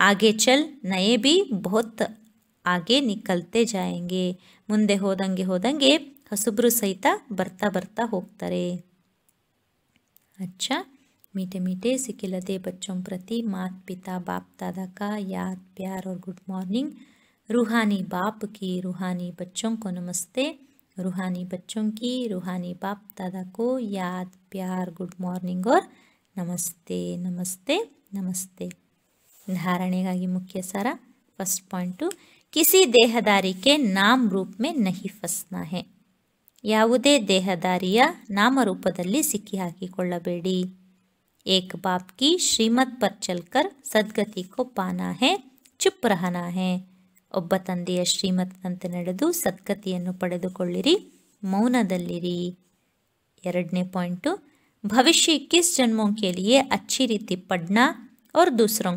Speaker 2: ಆಗೇ ಚಲ್ ನಯೇ ಬಿ ಬಹುತ್ ಆಗೇ ನಿಕಲ್ತೆ ಜಾಯಂಗೆ ಮುಂದೆ ಹೋದಂಗೆ ಹೋದಂಗೆ ಹಸುಬ್ರು ಸಹಿತ ಬರ್ತಾ ಬರ್ತಾ ಹೋಗ್ತಾರೆ ಅಚ್ಚಾ ಮೀಟೆ ಮೀಟೆ ಸಿಕ್ಕಿಲ್ಲದೆ ಬಚ್ಚೊಂ ಪ್ರತಿ ಮಾತ್ ಪಿತಾ ಬಾಪ್ ತಾದಕ ಯಾತ್ ಪ್ಯಾರ್ ಪ್ಯಾರ್ ಗುಡ್ ಮಾರ್ನಿಂಗ್ ರುಹಾನಿ ಬಾಪ್ ಕಿ ರುಹಾನಿ की ನಮಸ್ತೆ रूहानी बच्चों की रूहानी बाप दादा को याद प्यार गुड मॉर्निंग और नमस्ते नमस्ते नमस्ते धारणे मुख्य सारा फर्स्ट पॉइंट टू किसी देहदारी के नाम रूप में नहीं फंसना है यादे देहदारिया नाम रूप सिक्की हाकिबे एक बाप की श्रीमत पर चलकर सदगति को पाना है चुप रहना है ಒಬ್ಬ ತಂದೆಯ ಶ್ರೀಮತನಂತೆ ನಡೆದು ಸದ್ಗತಿಯನ್ನು ಪಡೆದುಕೊಳ್ಳಿರಿ ಮೌನದಲ್ಲಿರಿ ಎರಡನೇ ಪಾಯಿಂಟು ಭವಿಷ್ಯ किस ಜನ್ಮೋಂ ಕೇಳಿಯೇ ಅಚ್ಚಿ ರೀತಿ रीति ಅವ್ರ और दूसरों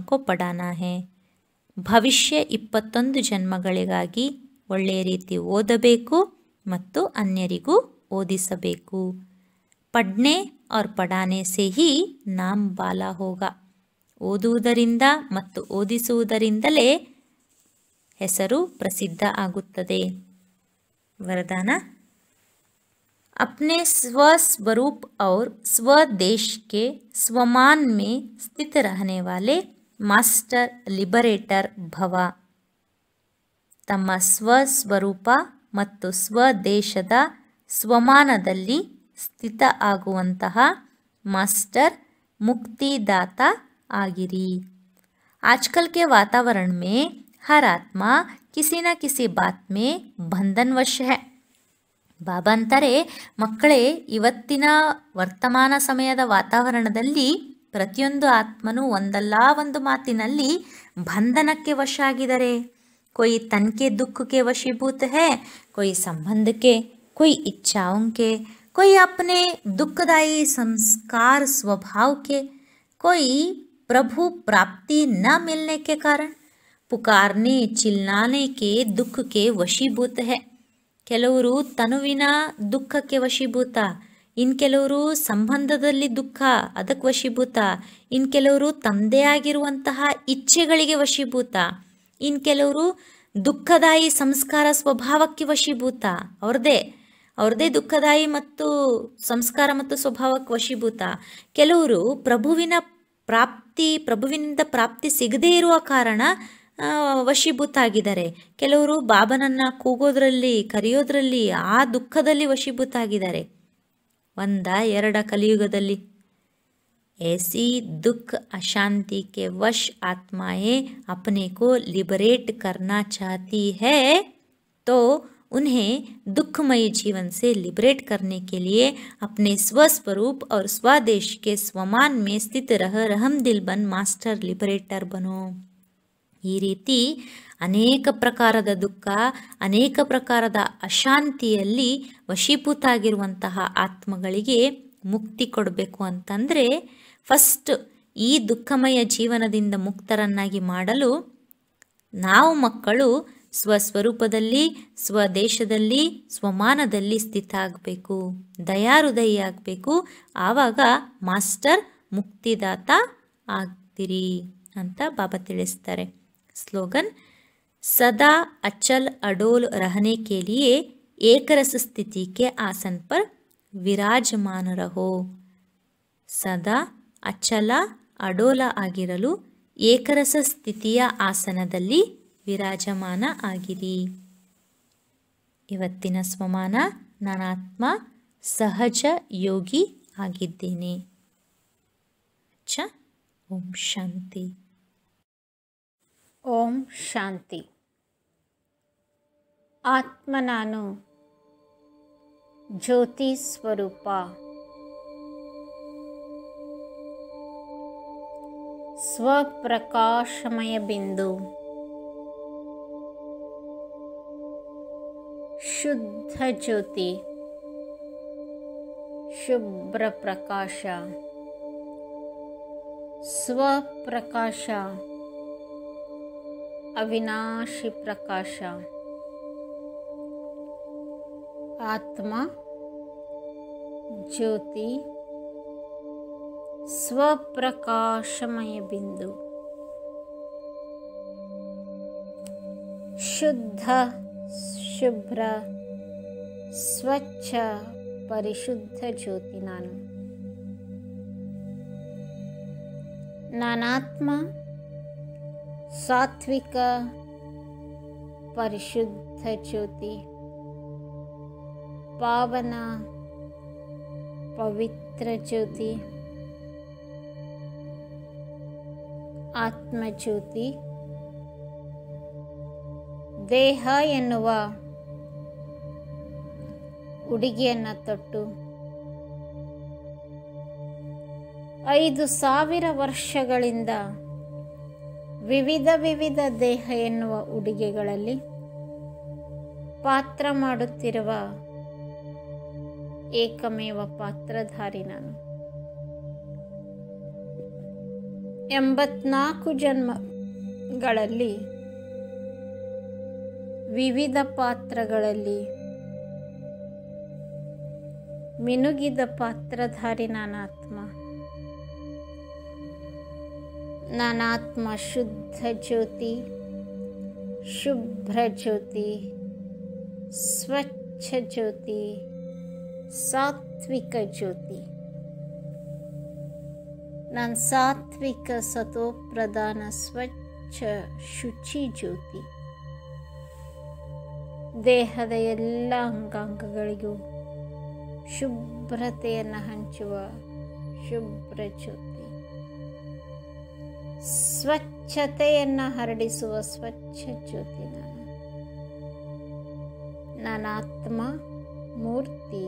Speaker 2: ಭವಿಷ್ಯ ಇಪ್ಪತ್ತೊಂದು ಜನ್ಮಗಳಿಗಾಗಿ ಒಳ್ಳೆಯ ರೀತಿ ಓದಬೇಕು ಮತ್ತು ಅನ್ಯರಿಗೂ ಓದಿಸಬೇಕು ಪಡ್ನೆ ಅವ್ರ ಪಡಾನೆ ಸೇಹಿ ನಾಮ್ ಬಾಲ ಹೋಗ ಓದುವುದರಿಂದ ಮತ್ತು ಓದಿಸುವುದರಿಂದಲೇ ಹೆಸರು ಪ್ರಸಿದ್ಧ ಆಗುತ್ತದೆ ವರದಾನ ಅಪ್ನೆ ಸ್ವ ಸ್ವರೂಪ್ स्वदेश के ಸ್ವಮಾನ್ ಮೇ स्थित ಮಾಸ್ಟರ್ ಲಿಬರೇಟರ್ ಭವ ತಮ್ಮ ಸ್ವಸ್ವರೂಪ ಮತ್ತು ಸ್ವದೇಶದ ಸ್ವಮಾನದಲ್ಲಿ ಸ್ಥಿತ ಆಗುವಂತಹ ಮಾಸ್ಟರ್ ಮುಕ್ತಿದಾತ ಆಗಿರಿ ಆಜ್ಕಲ್ಗೆ ವಾತಾವರಣ ಮೇ हर आत्मा किसी न किसी बात में ವಶ ಹೇ ಬಾಬಂತರೆ ಮಕ್ಕಳೇ ಇವತ್ತಿನ ವರ್ತಮಾನ ಸಮಯದ ವಾತಾವರಣದಲ್ಲಿ ಪ್ರತಿಯೊಂದು ಆತ್ಮನೂ ಒಂದಲ್ಲ ಒಂದು ಮಾತಿನಲ್ಲಿ ಬಂಧನಕ್ಕೆ ವಶ ಆಗಿದರೆ ಕೊಯ್ ತನಕೆ ದುಃಖಕ್ಕೆ ವಶೀಭೂತ ಹೇ ಕೊಯ್ ಸಂಬಂಧಕ್ಕೆ ಕೊಯ್ ಇಚ್ಛಾಂಕೆ ಕೊಯ್ ಅಪ್ನೆ ದುಃಖದಾಯಿ ಸಂಸ್ಕಾರ ಸ್ವಭಾವಕ್ಕೆ ಕೊಯ್ ಪ್ರಭು ಪ್ರಾಪ್ತಿ ನ ಮಿಲ್ನೆಕ್ಕೆ ಕಾರಣ ಪುಕಾರ್ನೆ ಚಿಲ್ನಾನೆ ಕೆ ದುಃಖಕ್ಕೆ ವಶೀಭೂತ ಹೆ ಕೆಲವರು ತನುವಿನ ದುಃಖಕ್ಕೆ ವಶೀಭೂತ ಇನ್ನು ಕೆಲವರು ಸಂಬಂಧದಲ್ಲಿ ದುಃಖ ಅದಕ್ಕೆ ವಶೀಭೂತ ಇನ್ನು ಕೆಲವರು ಆಗಿರುವಂತಹ ಇಚ್ಛೆಗಳಿಗೆ ವಶೀಭೂತ ಇನ್ನು ಕೆಲವರು ದುಃಖದಾಯಿ ಸಂಸ್ಕಾರ ಸ್ವಭಾವಕ್ಕೆ ವಶೀಭೂತ ಅವ್ರದೇ ಅವ್ರದೇ ದುಃಖದಾಯಿ ಮತ್ತು ಸಂಸ್ಕಾರ ಮತ್ತು ಸ್ವಭಾವಕ್ಕೆ ವಶೀಭೂತ ಕೆಲವರು ಪ್ರಭುವಿನ ಪ್ರಾಪ್ತಿ ಪ್ರಭುವಿನಿಂದ ಪ್ರಾಪ್ತಿ ಸಿಗದೇ ಇರುವ ಕಾರಣ वशीभूत ವಶೀಭೂತಾಗಿದ್ದಾರೆ ಕೆಲವರು ಬಾಬನನ್ನು ಕೂಗೋದ್ರಲ್ಲಿ ಕರೆಯೋದ್ರಲ್ಲಿ ಆ ದುಃಖದಲ್ಲಿ वशीभूत ಒಂದ ಎರಡ ಕಲಿಯುಗದಲ್ಲಿ ऐसी दुख अशांति के वश आत्माएं अपने को लिबरेट करना चाहती है तो उन्हें दुखमय जीवन से लिबरेट करने के लिए अपने स्वस्वरूप और स्वदेश के स्वमान में स्थित रह रहम दिल बन मास्टर लिबरेटर बनो ಈ ರೀತಿ ಅನೇಕ ಪ್ರಕಾರದ ದುಃಖ ಅನೇಕ ಪ್ರಕಾರದ ಅಶಾಂತಿಯಲ್ಲಿ ವಶೀಪೂತಾಗಿರುವಂತಹ ಆತ್ಮಗಳಿಗೆ ಮುಕ್ತಿ ಕೊಡಬೇಕು ಅಂತಂದರೆ ಫಸ್ಟ್ ಈ ದುಃಖಮಯ ಜೀವನದಿಂದ ಮುಕ್ತರನ್ನಾಗಿ ಮಾಡಲು ನಾವು ಮಕ್ಕಳು ಸ್ವಸ್ವರೂಪದಲ್ಲಿ ಸ್ವದೇಶದಲ್ಲಿ ಸ್ವಮಾನದಲ್ಲಿ ಸ್ಥಿತ ಆಗಬೇಕು ದಯಾರೃದಯಿ ಆಗಬೇಕು ಆವಾಗ ಮಾಸ್ಟರ್ ಮುಕ್ತಿದಾತ ಆಗ್ತೀರಿ ಅಂತ ಬಾಬಾ ತಿಳಿಸ್ತಾರೆ ಸ್ಲೋಗನ್ ಸದಾ ಅಚಲ್ ಅಡೋಲ್ ರಹನೆ ಕೇಳಿಯೇ ಏಕರಸ ಸ್ಥಿತಿ ಆಸನ್ ಪರ್ के आसन ಸದಾ ಅಚಲ ಅಡೋಲ ಆಗಿರಲು ಏಕರಸ ಸ್ಥಿತಿಯ ಆಸನದಲ್ಲಿ ವಿರಾಜಮಾನ ಆಗಿರಿ ಇವತ್ತಿನ ಸ್ವಮಾನ ನಾನಾತ್ಮ ಸಹಜ ಯೋಗಿ ಆಗಿದ್ದೇನೆ ಚ ಓಂ ಶಾಂತಿ
Speaker 3: ಓಂ ಶಾಂತಿ ಆತ್ಮ ನಾನು ಜ್ಯೋತಿ ಸ್ವರೂಪ ಸ್ವಪ್ರಕಾಶಮಯ ಬಿಂದು ಶುದ್ಧ ಜ್ಯೋತಿ ಶುಭ್ರ ಪ್ರಕಾಶ ಸ್ವಪ್ರಕಾಶ अविनाशी प्रकाश आत्मा ज्योति स्वप्रकाशमय बिंदु शुद्ध शुभ्र स्वच्छ परिशुद्ध ज्योति नानु नानात्मा ಸಾತ್ವಿಕ ಪರಿಶುದ್ಧ ಜ್ಯೋತಿ ಪಾವನ ಪವಿತ್ರ ಜ್ಯೋತಿ ಆತ್ಮಜ್ಯೋತಿ ದೇಹ ಎನ್ನುವ ಉಡುಗೆಯನ್ನು ತೊಟ್ಟು ಐದು ಸಾವಿರ ವರ್ಷಗಳಿಂದ ವಿವಿಧ ವಿವಿಧ ದೇಹ ಎನ್ನುವ ಉಡುಗೆಗಳಲ್ಲಿ ಪಾತ್ರ ಮಾಡುತ್ತಿರುವ ಏಕಮೇವ ಪಾತ್ರಧಾರಿ ನಾನು ಎಂಬತ್ನಾಲ್ಕು ಜನ್ಮಗಳಲ್ಲಿ ವಿವಿಧ ಪಾತ್ರಗಳಲ್ಲಿ ಮಿನುಗಿದ ಪಾತ್ರಧಾರಿ ಆತ್ಮ नानात्मा शुद्ध ज्योति शुभ्र ज्योति स्वच्छ ज्योति ಸಾತ್ವಿಕ ಜ್ಯೋತಿ ನಾನು ಸಾತ್ವಿಕ ಸತೋ ಪ್ರಧಾನ ಸ್ವಚ್ಛ ಶುಚಿ ಜ್ಯೋತಿ ದೇಹದ ಎಲ್ಲ ಅಂಗಾಂಗಗಳಿಗೂ ಶುಭ್ರತೆಯನ್ನು ಹಂಚುವ ಶುಭ್ರ ಜ್ಯೋತಿ ಸ್ವಚ್ಛತೆಯನ್ನು ಹರಡಿಸುವ ಸ್ವಚ್ಛ ಜ್ಯೋತಿ ನಾನು ನನ್ನ ಆತ್ಮ ಮೂರ್ತಿ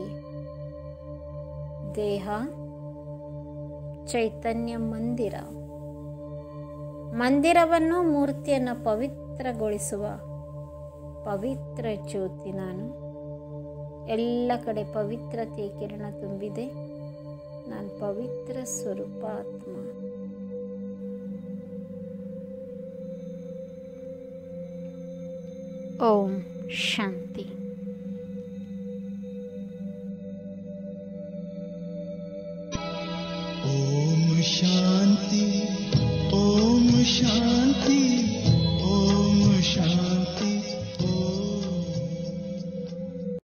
Speaker 3: ದೇಹ ಚೈತನ್ಯ ಮಂದಿರ ಮಂದಿರವನ್ನು ಮೂರ್ತಿಯನ್ನು ಪವಿತ್ರಗೊಳಿಸುವ ಪವಿತ್ರ ಜ್ಯೋತಿ ನಾನು ಎಲ್ಲ ಕಡೆ ಪವಿತ್ರತೆಯ ಕಿರಣ ತುಂಬಿದೆ ನಾನು ಪವಿತ್ರ ಸ್ವರೂಪ ಆತ್ಮ Om Shanti.
Speaker 1: Om Shanti. Om Shanti. Om Shanti.